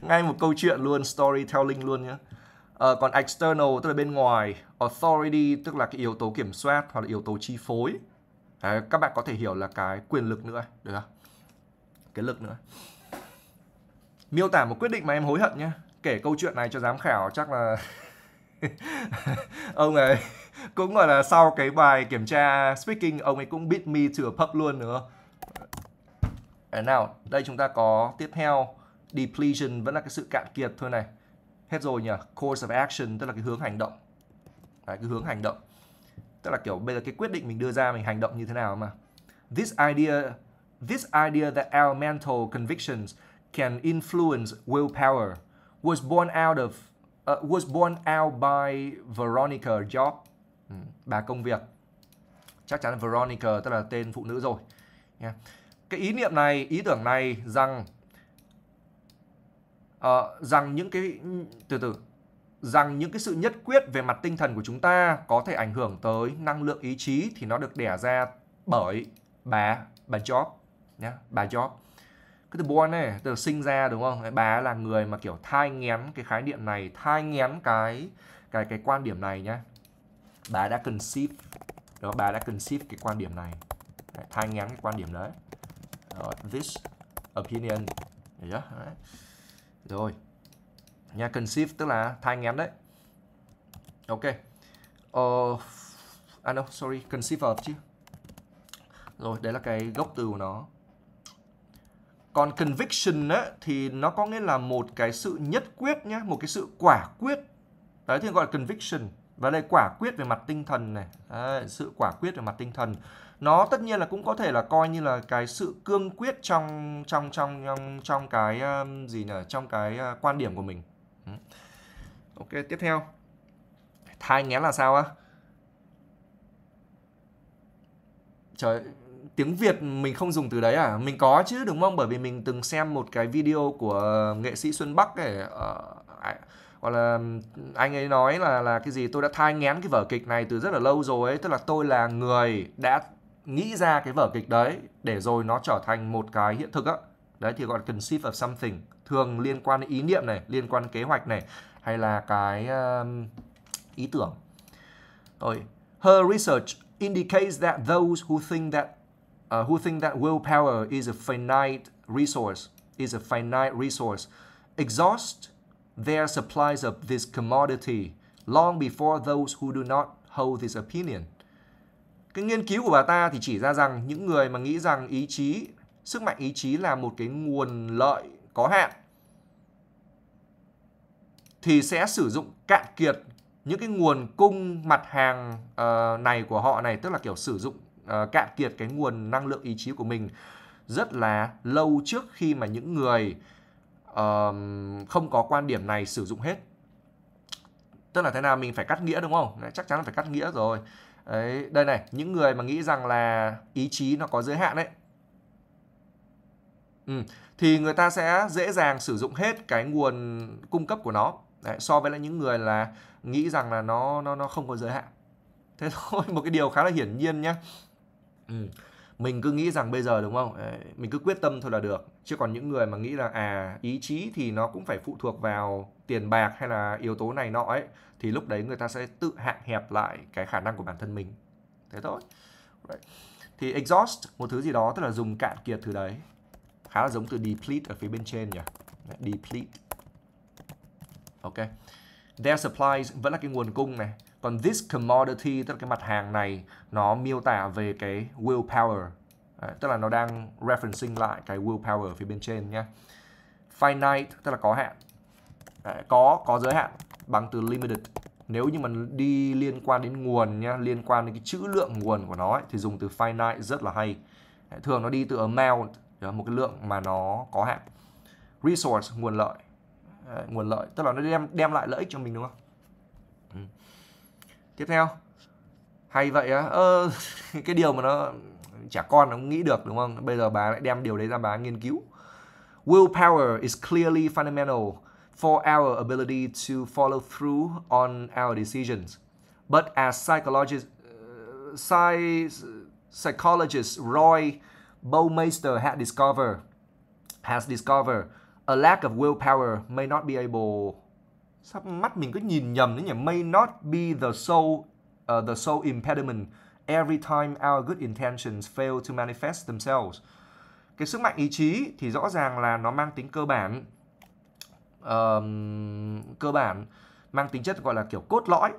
Ngay một câu chuyện luôn, storytelling luôn nhé. Uh, ờ, còn external tức là bên ngoài, authority tức là cái yếu tố kiểm soát hoặc là yếu tố chi phối. Đấy, các bạn có thể hiểu là cái quyền lực nữa, được không? Cái lực nữa. Miêu tả một quyết định mà em hối hận nhé. Kể câu chuyện này cho giám khảo chắc là ông ấy cũng gọi là sau cái bài kiểm tra speaking ông ấy cũng beat me to a pub luôn nữa à, nào đây chúng ta có tiếp theo depletion vẫn là cái sự cạn kiệt thôi này hết rồi nhỉ course of action tức là cái hướng hành động Đấy, cái hướng hành động tức là kiểu bây giờ cái quyết định mình đưa ra mình hành động như thế nào mà this idea this idea that our mental convictions can influence willpower was born out of uh, was born out by Veronica Job ừ. bà công việc chắc chắn là Veronica tức là tên phụ nữ rồi nha cái ý niệm này ý tưởng này rằng uh, rằng những cái từ từ rằng những cái sự nhất quyết về mặt tinh thần của chúng ta có thể ảnh hưởng tới năng lượng ý chí thì nó được đẻ ra bởi bà bà job nhá bà job cái từ born này từ sinh ra đúng không bà là người mà kiểu thai nghén cái khái niệm này thai nghén cái cái cái quan điểm này nhá bà đã conceive đó bà đã conceive cái quan điểm này thay ngắn cái quan điểm đấy đó, this opinion đấy, đấy. rồi nha conceive tức là thay ngắn đấy ok uh, à no sorry conceive of chứ rồi đấy là cái gốc từ của nó còn conviction á, thì nó có nghĩa là một cái sự nhất quyết nhá một cái sự quả quyết đấy thì gọi là conviction và đây quả quyết về mặt tinh thần này Đấy, sự quả quyết về mặt tinh thần nó tất nhiên là cũng có thể là coi như là cái sự cương quyết trong trong trong trong, trong cái um, gì nhỉ trong cái uh, quan điểm của mình ừ. ok tiếp theo thai nghén là sao á trời tiếng Việt mình không dùng từ đấy à? Mình có chứ đúng không? Bởi vì mình từng xem một cái video của nghệ sĩ Xuân Bắc ấy, uh, gọi là anh ấy nói là là cái gì tôi đã thai ngén cái vở kịch này từ rất là lâu rồi ấy tức là tôi là người đã nghĩ ra cái vở kịch đấy để rồi nó trở thành một cái hiện thực á đấy thì gọi là conceive of something thường liên quan đến ý niệm này liên quan đến kế hoạch này hay là cái um, ý tưởng rồi her research indicates that those who think that uh, who think that willpower is a finite resource is a finite resource exhaust their supplies of this commodity long before those who do not hold this opinion. Cái nghiên cứu của bà ta thì chỉ ra rằng những người mà nghĩ rằng ý chí, sức mạnh ý chí là một cái nguồn lợi có hạn thì sẽ sử dụng cạn kiệt những cái nguồn cung mặt hàng uh, này của họ này tức là kiểu sử dụng uh, cạn kiệt cái nguồn năng lượng ý chí của mình rất là lâu trước khi mà những người uh, không có quan điểm này sử dụng hết tức là thế nào mình phải cắt nghĩa đúng không đấy, chắc chắn là phải cắt nghĩa rồi đấy đây này những người mà nghĩ rằng là ý chí nó có giới hạn đấy ừ, thì người ta sẽ dễ dàng sử dụng hết cái nguồn cung cấp của nó đấy, so với lại những người là nghĩ rằng là nó nó nó không có giới hạn thế thôi một cái điều khá là hiển nhiên nhá ừ mình cứ nghĩ rằng bây giờ đúng không mình cứ quyết tâm thôi là được chứ còn những người mà nghĩ là à ý chí thì nó cũng phải phụ thuộc vào tiền bạc hay là yếu tố này nọ ấy thì lúc đấy người ta sẽ tự hạn hẹp lại cái khả năng của bản thân mình thế thôi right. thì exhaust một thứ gì đó tức là dùng cạn kiệt thứ đấy khá là giống từ deplete ở phía bên trên nhỉ deplete ok their supplies vẫn là cái nguồn cung này còn this commodity tức là cái mặt hàng này nó miêu tả về cái willpower Đấy, tức là nó đang referencing lại cái willpower phía bên trên nhé finite tức là có hạn Đấy, có có giới hạn bằng từ limited nếu như mà đi liên quan đến nguồn nhá liên quan đến cái chữ lượng nguồn của nó ấy, thì dùng từ finite rất là hay Đấy, thường nó đi từ amount một cái lượng mà nó có hạn resource nguồn lợi Đấy, nguồn lợi tức là nó đem đem lại lợi ích cho mình đúng không tiếp theo hay vậy á ờ, cái điều mà nó trẻ con nó nghĩ được đúng không bây giờ bà lại đem điều đấy ra bà nghiên cứu willpower is clearly fundamental for our ability to follow through on our decisions but as psychologist uh, psy, psychologist Roy Baumeister had discovered has discovered a lack of willpower may not be able sao mắt mình cứ nhìn nhầm đấy nhỉ may not be the sole uh, the sole impediment every time our good intentions fail to manifest themselves cái sức mạnh ý chí thì rõ ràng là nó mang tính cơ bản uh, cơ bản mang tính chất gọi là kiểu cốt lõi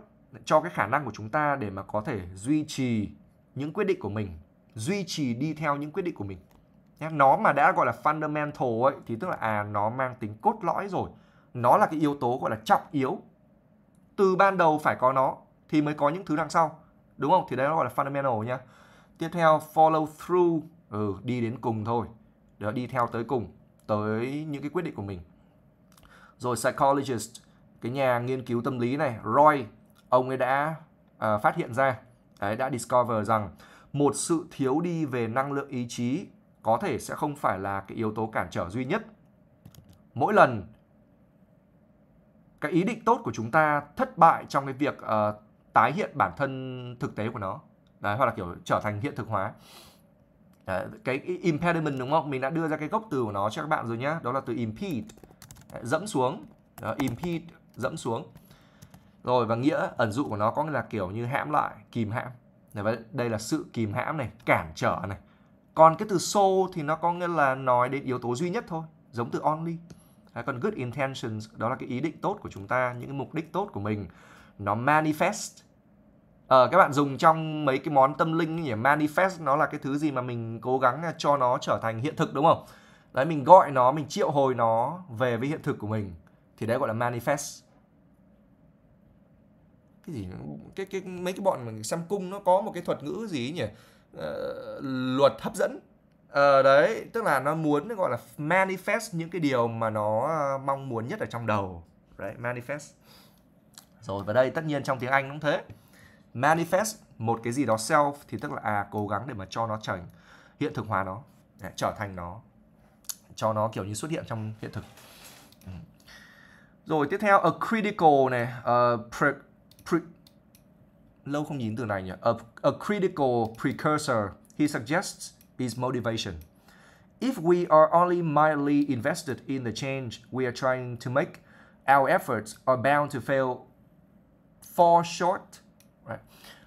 cho cái khả năng của chúng ta để mà có thể duy trì những quyết định của mình duy trì đi theo những quyết định của mình nó mà đã gọi là fundamental ấy thì tức là à nó mang tính cốt lõi rồi nó là cái yếu tố gọi là trọng yếu từ ban đầu phải có nó thì mới có những thứ đằng sau đúng không thì đấy nó gọi là fundamental nhá tiếp theo follow through ừ, đi đến cùng thôi đó, đi theo tới cùng tới những cái quyết định của mình rồi psychologist cái nhà nghiên cứu tâm lý này Roy ông ấy đã uh, phát hiện ra ấy, đã discover rằng một sự thiếu đi về năng lượng ý chí có thể sẽ không phải là cái yếu tố cản trở duy nhất mỗi lần cái ý định tốt của chúng ta thất bại trong cái việc uh, tái hiện bản thân thực tế của nó đấy hoặc là kiểu trở thành hiện thực hóa đấy, cái impediment đúng không mình đã đưa ra cái gốc từ của nó cho các bạn rồi nhá đó là từ impede dẫm xuống đó, impede dẫm xuống rồi và nghĩa ẩn dụ của nó có nghĩa là kiểu như hãm lại kìm hãm đấy, đây là sự kìm hãm này cản trở này còn cái từ so thì nó có nghĩa là nói đến yếu tố duy nhất thôi giống từ only à, còn good intentions đó là cái ý định tốt của chúng ta những cái mục đích tốt của mình nó manifest ờ các bạn dùng trong mấy cái món tâm linh nhỉ manifest nó là cái thứ gì mà mình cố gắng à, cho nó trở thành hiện thực đúng không đấy mình gọi nó mình triệu hồi nó về với hiện thực của mình thì đấy gọi là manifest cái gì cái cái mấy cái bọn mà xăm cung nó có một cái thuật ngữ gì nhỉ uh, luật hấp dẫn Ờ đấy, tức là nó muốn gọi là manifest những cái điều mà nó ờ, mong muốn nhất ở trong đầu. Đấy, manifest. Rồi và đây tất nhiên trong tiếng Anh cũng thế. Manifest một cái gì đó self thì tức là à cố gắng để mà cho nó trở hiện thực hóa nó, để trở thành nó, cho nó kiểu như xuất hiện trong hiện thực. Ừ. Rồi tiếp theo a critical này, a ờ, pre, pre, lâu không nhìn từ này nhỉ. A, a critical precursor he suggests is motivation. If we are only mildly invested in the change we are trying to make, our efforts are bound to fail fall short. Right.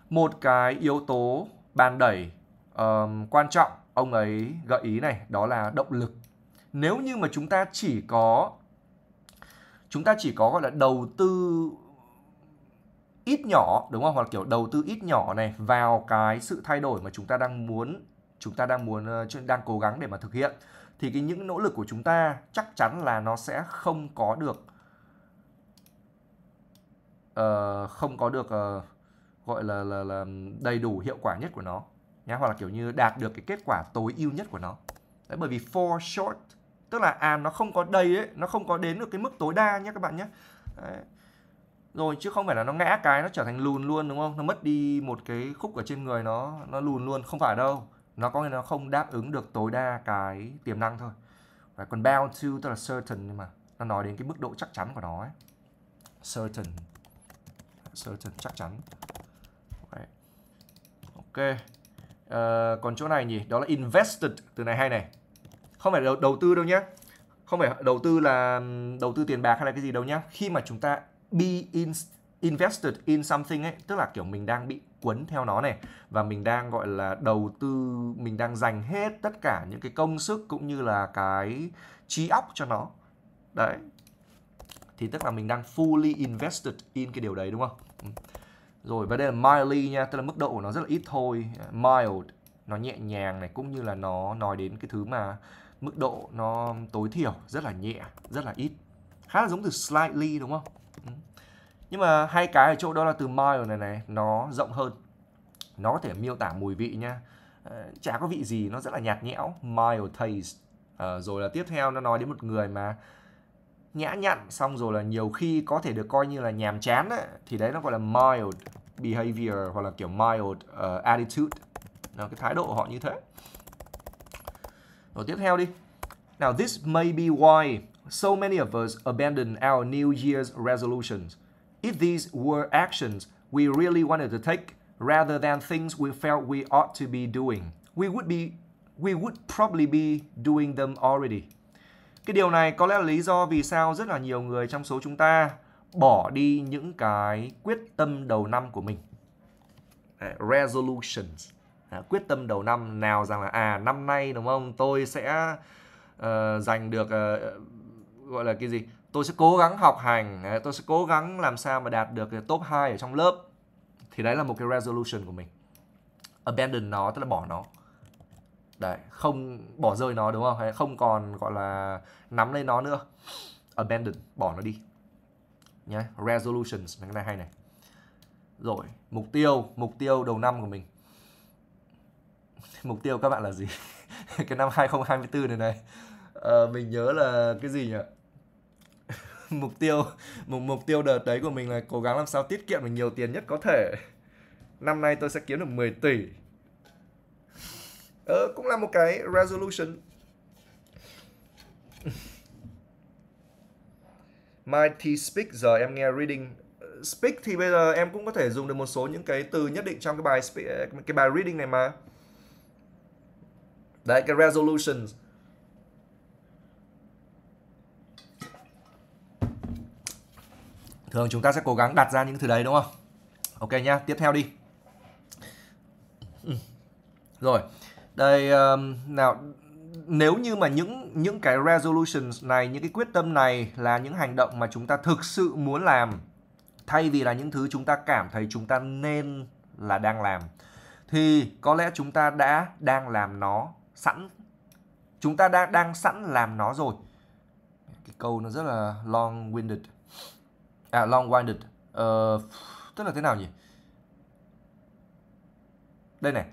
Một cái yếu tố ban đẩy um, quan trọng ông ấy gợi ý này đó là động lực. Nếu như mà chúng ta chỉ có chúng ta chỉ có gọi là đầu tư ít nhỏ đúng không hoặc kiểu đầu tư ít nhỏ này vào cái sự thay đổi mà chúng ta đang muốn chúng ta đang muốn ờ, đang cố gắng để mà thực hiện thì cái những nỗ lực của chúng ta chắc chắn là nó sẽ không có được uh, không có được uh, gọi là, là là đầy đủ hiệu quả nhất của nó nhá hoặc là kiểu như đạt được cái kết quả tối ưu nhất của nó đấy bởi vì for short tức là à nó không có đầy ấy nó không có đến được cái mức tối đa nhé các bạn nhé đấy. rồi chứ không phải là nó ngã cái nó trở thành lùn luôn đúng không nó mất đi một cái khúc ở trên người nó nó lùn luôn không phải đâu nó có nghĩa là nó không đáp ứng được tối đa cái tiềm năng thôi Đấy, còn bound to tức là certain nhưng mà nó nói đến cái mức độ chắc chắn của nó ấy. certain certain chắc chắn Đấy. ok à, còn chỗ này nhỉ đó là invested từ này hay này không phải đầu, đầu tư đâu nhé không phải đầu tư là đầu tư tiền bạc hay là cái gì đâu nhá khi mà chúng ta be in, invested in something ấy tức là kiểu mình đang bị quấn theo nó này và mình đang gọi là đầu tư mình đang dành hết tất cả những cái công sức cũng như là cái trí óc cho nó đấy thì tức là mình đang fully invested in cái điều đấy đúng không ừ. rồi và đây là mildly nha tức là mức độ của nó rất là ít thôi mild nó nhẹ nhàng này cũng như là nó nói đến cái thứ mà mức độ nó tối thiểu rất là nhẹ rất là ít khá là giống từ slightly đúng không nhưng mà hai cái ở chỗ đó là từ mild này này nó rộng hơn nó có thể miêu tả mùi vị nha ờ, chả có vị gì nó rất là nhạt nhẽo mild taste à, rồi là tiếp theo nó nói đến một người mà nhã nhặn xong rồi là nhiều khi có thể được coi như là nhàm chán ấy, thì đấy nó gọi là mild behavior hoặc là kiểu mild uh, attitude nó cái thái độ của họ như thế rồi tiếp theo đi now this may be why so many of us abandon our New Year's resolutions if these were actions we really wanted to take rather than things we felt we ought to be doing, we would be we would probably be doing them already. Cái điều này có lẽ là lý do vì sao rất là nhiều người trong số chúng ta bỏ đi những cái quyết tâm đầu năm của mình. Resolutions. Quyết tâm đầu năm nào rằng là à năm nay đúng không? Tôi sẽ uh, giành được uh, gọi là cái gì? tôi sẽ cố gắng học hành tôi sẽ cố gắng làm sao mà đạt được top 2 ở trong lớp thì đấy là một cái resolution của mình abandon nó tức là bỏ nó đấy không bỏ rơi nó đúng không không còn gọi là nắm lấy nó nữa abandon bỏ nó đi nhé resolutions cái này hay này rồi mục tiêu mục tiêu đầu năm của mình mục tiêu các bạn là gì cái năm 2024 này này à, mình nhớ là cái gì nhỉ mục tiêu mục mục tiêu đợt đấy của mình là cố gắng làm sao tiết kiệm được nhiều tiền nhất có thể năm nay tôi sẽ kiếm được 10 tỷ ờ, cũng là một cái resolution my tea speak giờ em nghe reading speak thì bây giờ em cũng có thể dùng được một số những cái từ nhất định trong cái bài speak, cái bài reading này mà đấy cái resolutions thường chúng ta sẽ cố gắng đặt ra những thứ đấy đúng không ok nhá tiếp theo đi ừ. rồi đây um, nào nếu như mà những những cái resolutions này những cái quyết tâm này là những hành động mà chúng ta thực sự muốn làm thay vì là những thứ chúng ta cảm thấy chúng ta nên là đang làm thì có lẽ chúng ta đã đang làm nó sẵn chúng ta đã đang sẵn làm nó rồi cái câu nó rất là long winded à long winded uh, tức là thế nào nhỉ đây này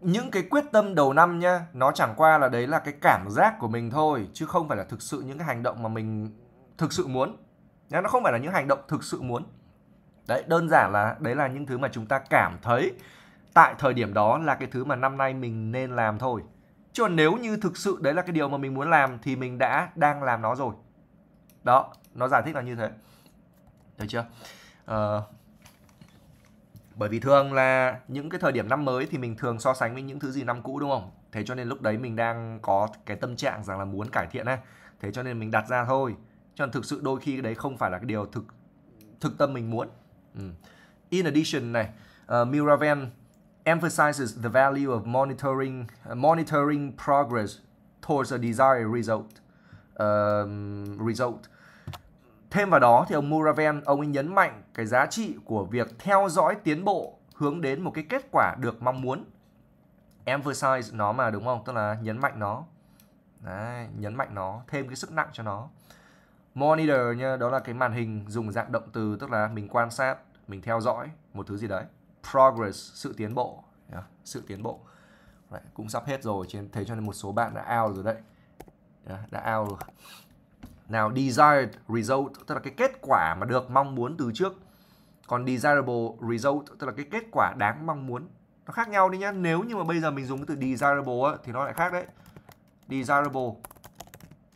những cái quyết tâm đầu năm nha nó chẳng qua là đấy là cái cảm giác của mình thôi chứ không phải là thực sự những cái hành động mà mình thực sự muốn nha, nó không phải là những hành động thực sự muốn đấy đơn giản là đấy là những thứ mà chúng ta cảm thấy tại thời điểm đó là cái thứ mà năm nay mình nên làm thôi chứ còn nếu như thực sự đấy là cái điều mà mình muốn làm thì mình đã đang làm nó rồi đó nó giải thích là như thế được chưa uh, bởi vì thường là những cái thời điểm năm mới thì mình thường so sánh với những thứ gì năm cũ đúng không thế cho nên lúc đấy mình đang có cái tâm trạng rằng là muốn cải thiện á thế cho nên mình đặt ra thôi cho nên thực sự đôi khi cái đấy không phải là cái điều thực thực tâm mình muốn ừ. in addition này uh, Miraven emphasizes the value of monitoring uh, monitoring progress towards a desired result um, result Thêm vào đó thì ông Muraven ông ấy nhấn mạnh cái giá trị của việc theo dõi tiến bộ hướng đến một cái kết quả được mong muốn. Emphasize nó mà đúng không? Tức là nhấn mạnh nó. Đấy, nhấn mạnh nó, thêm cái sức nặng cho nó. Monitor nha, đó là cái màn hình dùng dạng động từ tức là mình quan sát, mình theo dõi một thứ gì đấy. Progress, sự tiến bộ, yeah, sự tiến bộ. Đấy, cũng sắp hết rồi, thấy cho nên một số bạn đã out rồi đấy. Yeah, đã out rồi. Nào desired result tức là cái kết quả mà được mong muốn từ trước. Còn desirable result tức là cái kết quả đáng mong muốn. Nó khác nhau đi nhá. Nếu như mà bây giờ mình dùng cái từ desirable á, thì nó lại khác đấy. Desirable.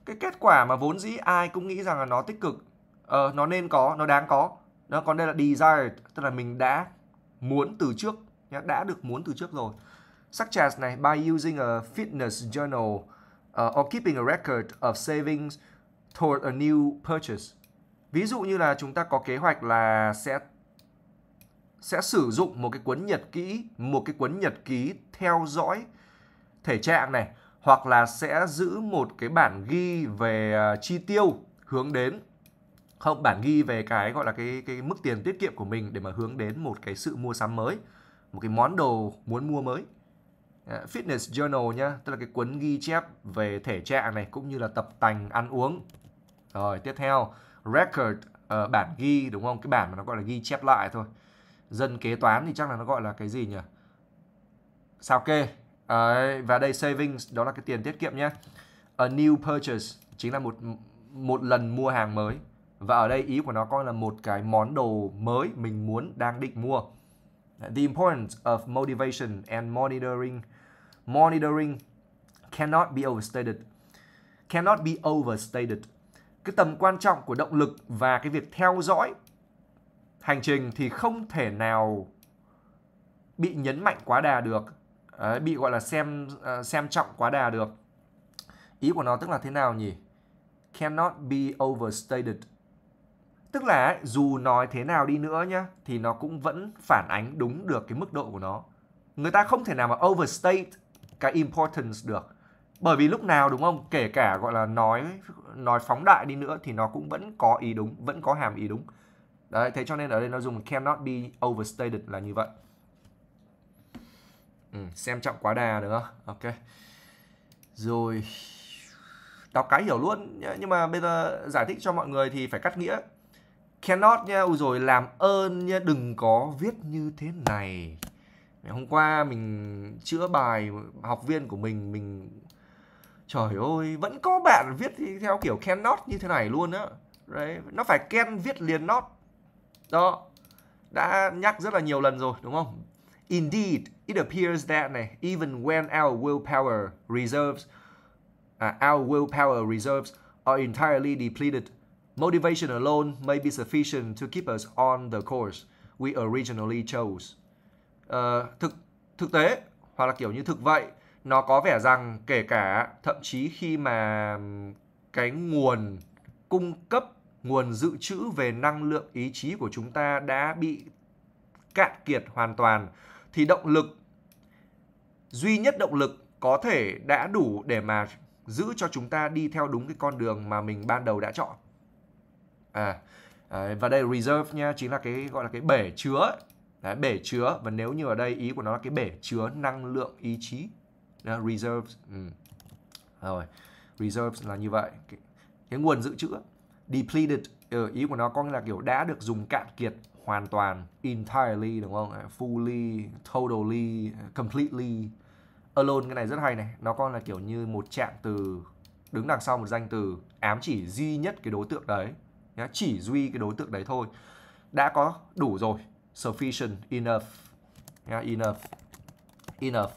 Cái kết quả mà vốn dĩ ai cũng nghĩ rằng là nó tích cực. Ờ, nó nên có, nó đáng có. Đó, còn đây là desired tức là mình đã muốn từ trước nhá, đã được muốn từ trước rồi. Such as này by using a fitness journal uh, or keeping a record of savings toward a new purchase. Ví dụ như là chúng ta có kế hoạch là sẽ sẽ sử dụng một cái cuốn nhật ký, một cái cuốn nhật ký theo dõi thể trạng này hoặc là sẽ giữ một cái bản ghi về à, chi tiêu hướng đến không bản ghi về cái gọi là cái cái mức tiền tiết kiệm của mình để mà hướng đến một cái sự mua sắm mới một cái món đồ muốn mua mới à, fitness journal nhá tức là cái cuốn ghi chép về thể trạng này cũng như là tập tành ăn uống rồi tiếp theo record uh, bản ghi đúng không? Cái bản mà nó gọi là ghi chép lại thôi. Dân kế toán thì chắc là nó gọi là cái gì nhỉ? Sao kê. Đấy, và đây savings đó là cái tiền tiết kiệm nhé. A new purchase chính là một một lần mua hàng mới. Và ở đây ý của nó coi là một cái món đồ mới mình muốn đang định mua. The importance of motivation and monitoring monitoring cannot be overstated. Cannot be overstated cái tầm quan trọng của động lực và cái việc theo dõi hành trình thì không thể nào bị nhấn mạnh quá đà được Đấy, bị gọi là xem ờ, xem trọng quá đà được ý của nó tức là thế nào nhỉ cannot be overstated tức là dù nói thế nào đi nữa nhá thì nó cũng vẫn phản ánh đúng được cái mức độ của nó người ta không thể nào mà overstate cái importance được bởi vì lúc nào đúng không kể cả gọi là nói nói phóng đại đi nữa thì nó cũng vẫn có ý đúng vẫn có hàm ý đúng đấy thế cho nên ở đây nó dùng cannot be overstated là như vậy ừ, xem trọng quá đà được không ok rồi đọc cái hiểu luôn nhưng mà bây giờ giải thích cho mọi người thì phải cắt nghĩa cannot nha ui rồi làm ơn nha đừng có viết như thế này hôm qua mình chữa bài học viên của mình mình trời ơi vẫn có bạn viết theo kiểu can not như thế này luôn á đấy nó phải can viết liền not đó đã nhắc rất là nhiều lần rồi đúng không indeed it appears that này even when our willpower reserves uh, our willpower reserves are entirely depleted motivation alone may be sufficient to keep us on the course we originally chose uh, thực thực tế hoặc là kiểu như thực vậy nó có vẻ rằng kể cả thậm chí khi mà cái nguồn cung cấp nguồn dự trữ về năng lượng ý chí của chúng ta đã bị cạn kiệt hoàn toàn thì động lực duy nhất động lực có thể đã đủ để mà giữ cho chúng ta đi theo đúng cái con đường mà mình ban đầu đã chọn à, à và đây reserve nha chính là cái gọi là cái bể chứa đấy, bể chứa và nếu như ở đây ý của nó là cái bể chứa năng lượng ý chí đó, reserves. Ừ. Rồi, reserves là như vậy. Cái, cái nguồn dự trữ depleted ở ờ, ý của nó có nghĩa là kiểu đã được dùng cạn kiệt hoàn toàn entirely đúng không? Fully, totally, completely. Alone cái này rất hay này, nó còn là kiểu như một trạng từ đứng đằng sau một danh từ ám chỉ duy nhất cái đối tượng đấy nhá chỉ duy cái đối tượng đấy thôi đã có đủ rồi sufficient enough nhá enough enough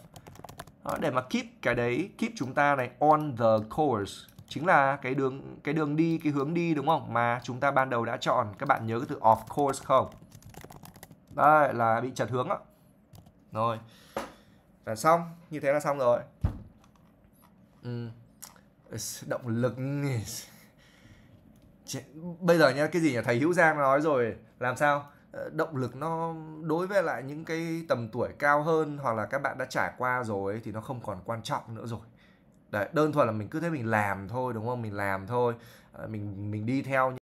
Ờ, để mà keep cái đấy, keep chúng ta này on the course chính là cái đường cái đường đi cái hướng đi đúng không mà chúng ta ban đầu đã chọn các bạn nhớ cái từ off course không đây là bị chật hướng á rồi là xong như thế là xong rồi ừ. động lực bây giờ nhá cái gì nhỉ thầy hữu giang nói rồi làm sao Ờ, động lực nó đối với lại những cái tầm tuổi cao hơn hoặc là các bạn đã trải qua rồi ấy, thì nó không còn quan trọng nữa rồi đấy đơn thuần là mình cứ thế mình làm thôi đúng không mình làm thôi ờ, mình mình đi theo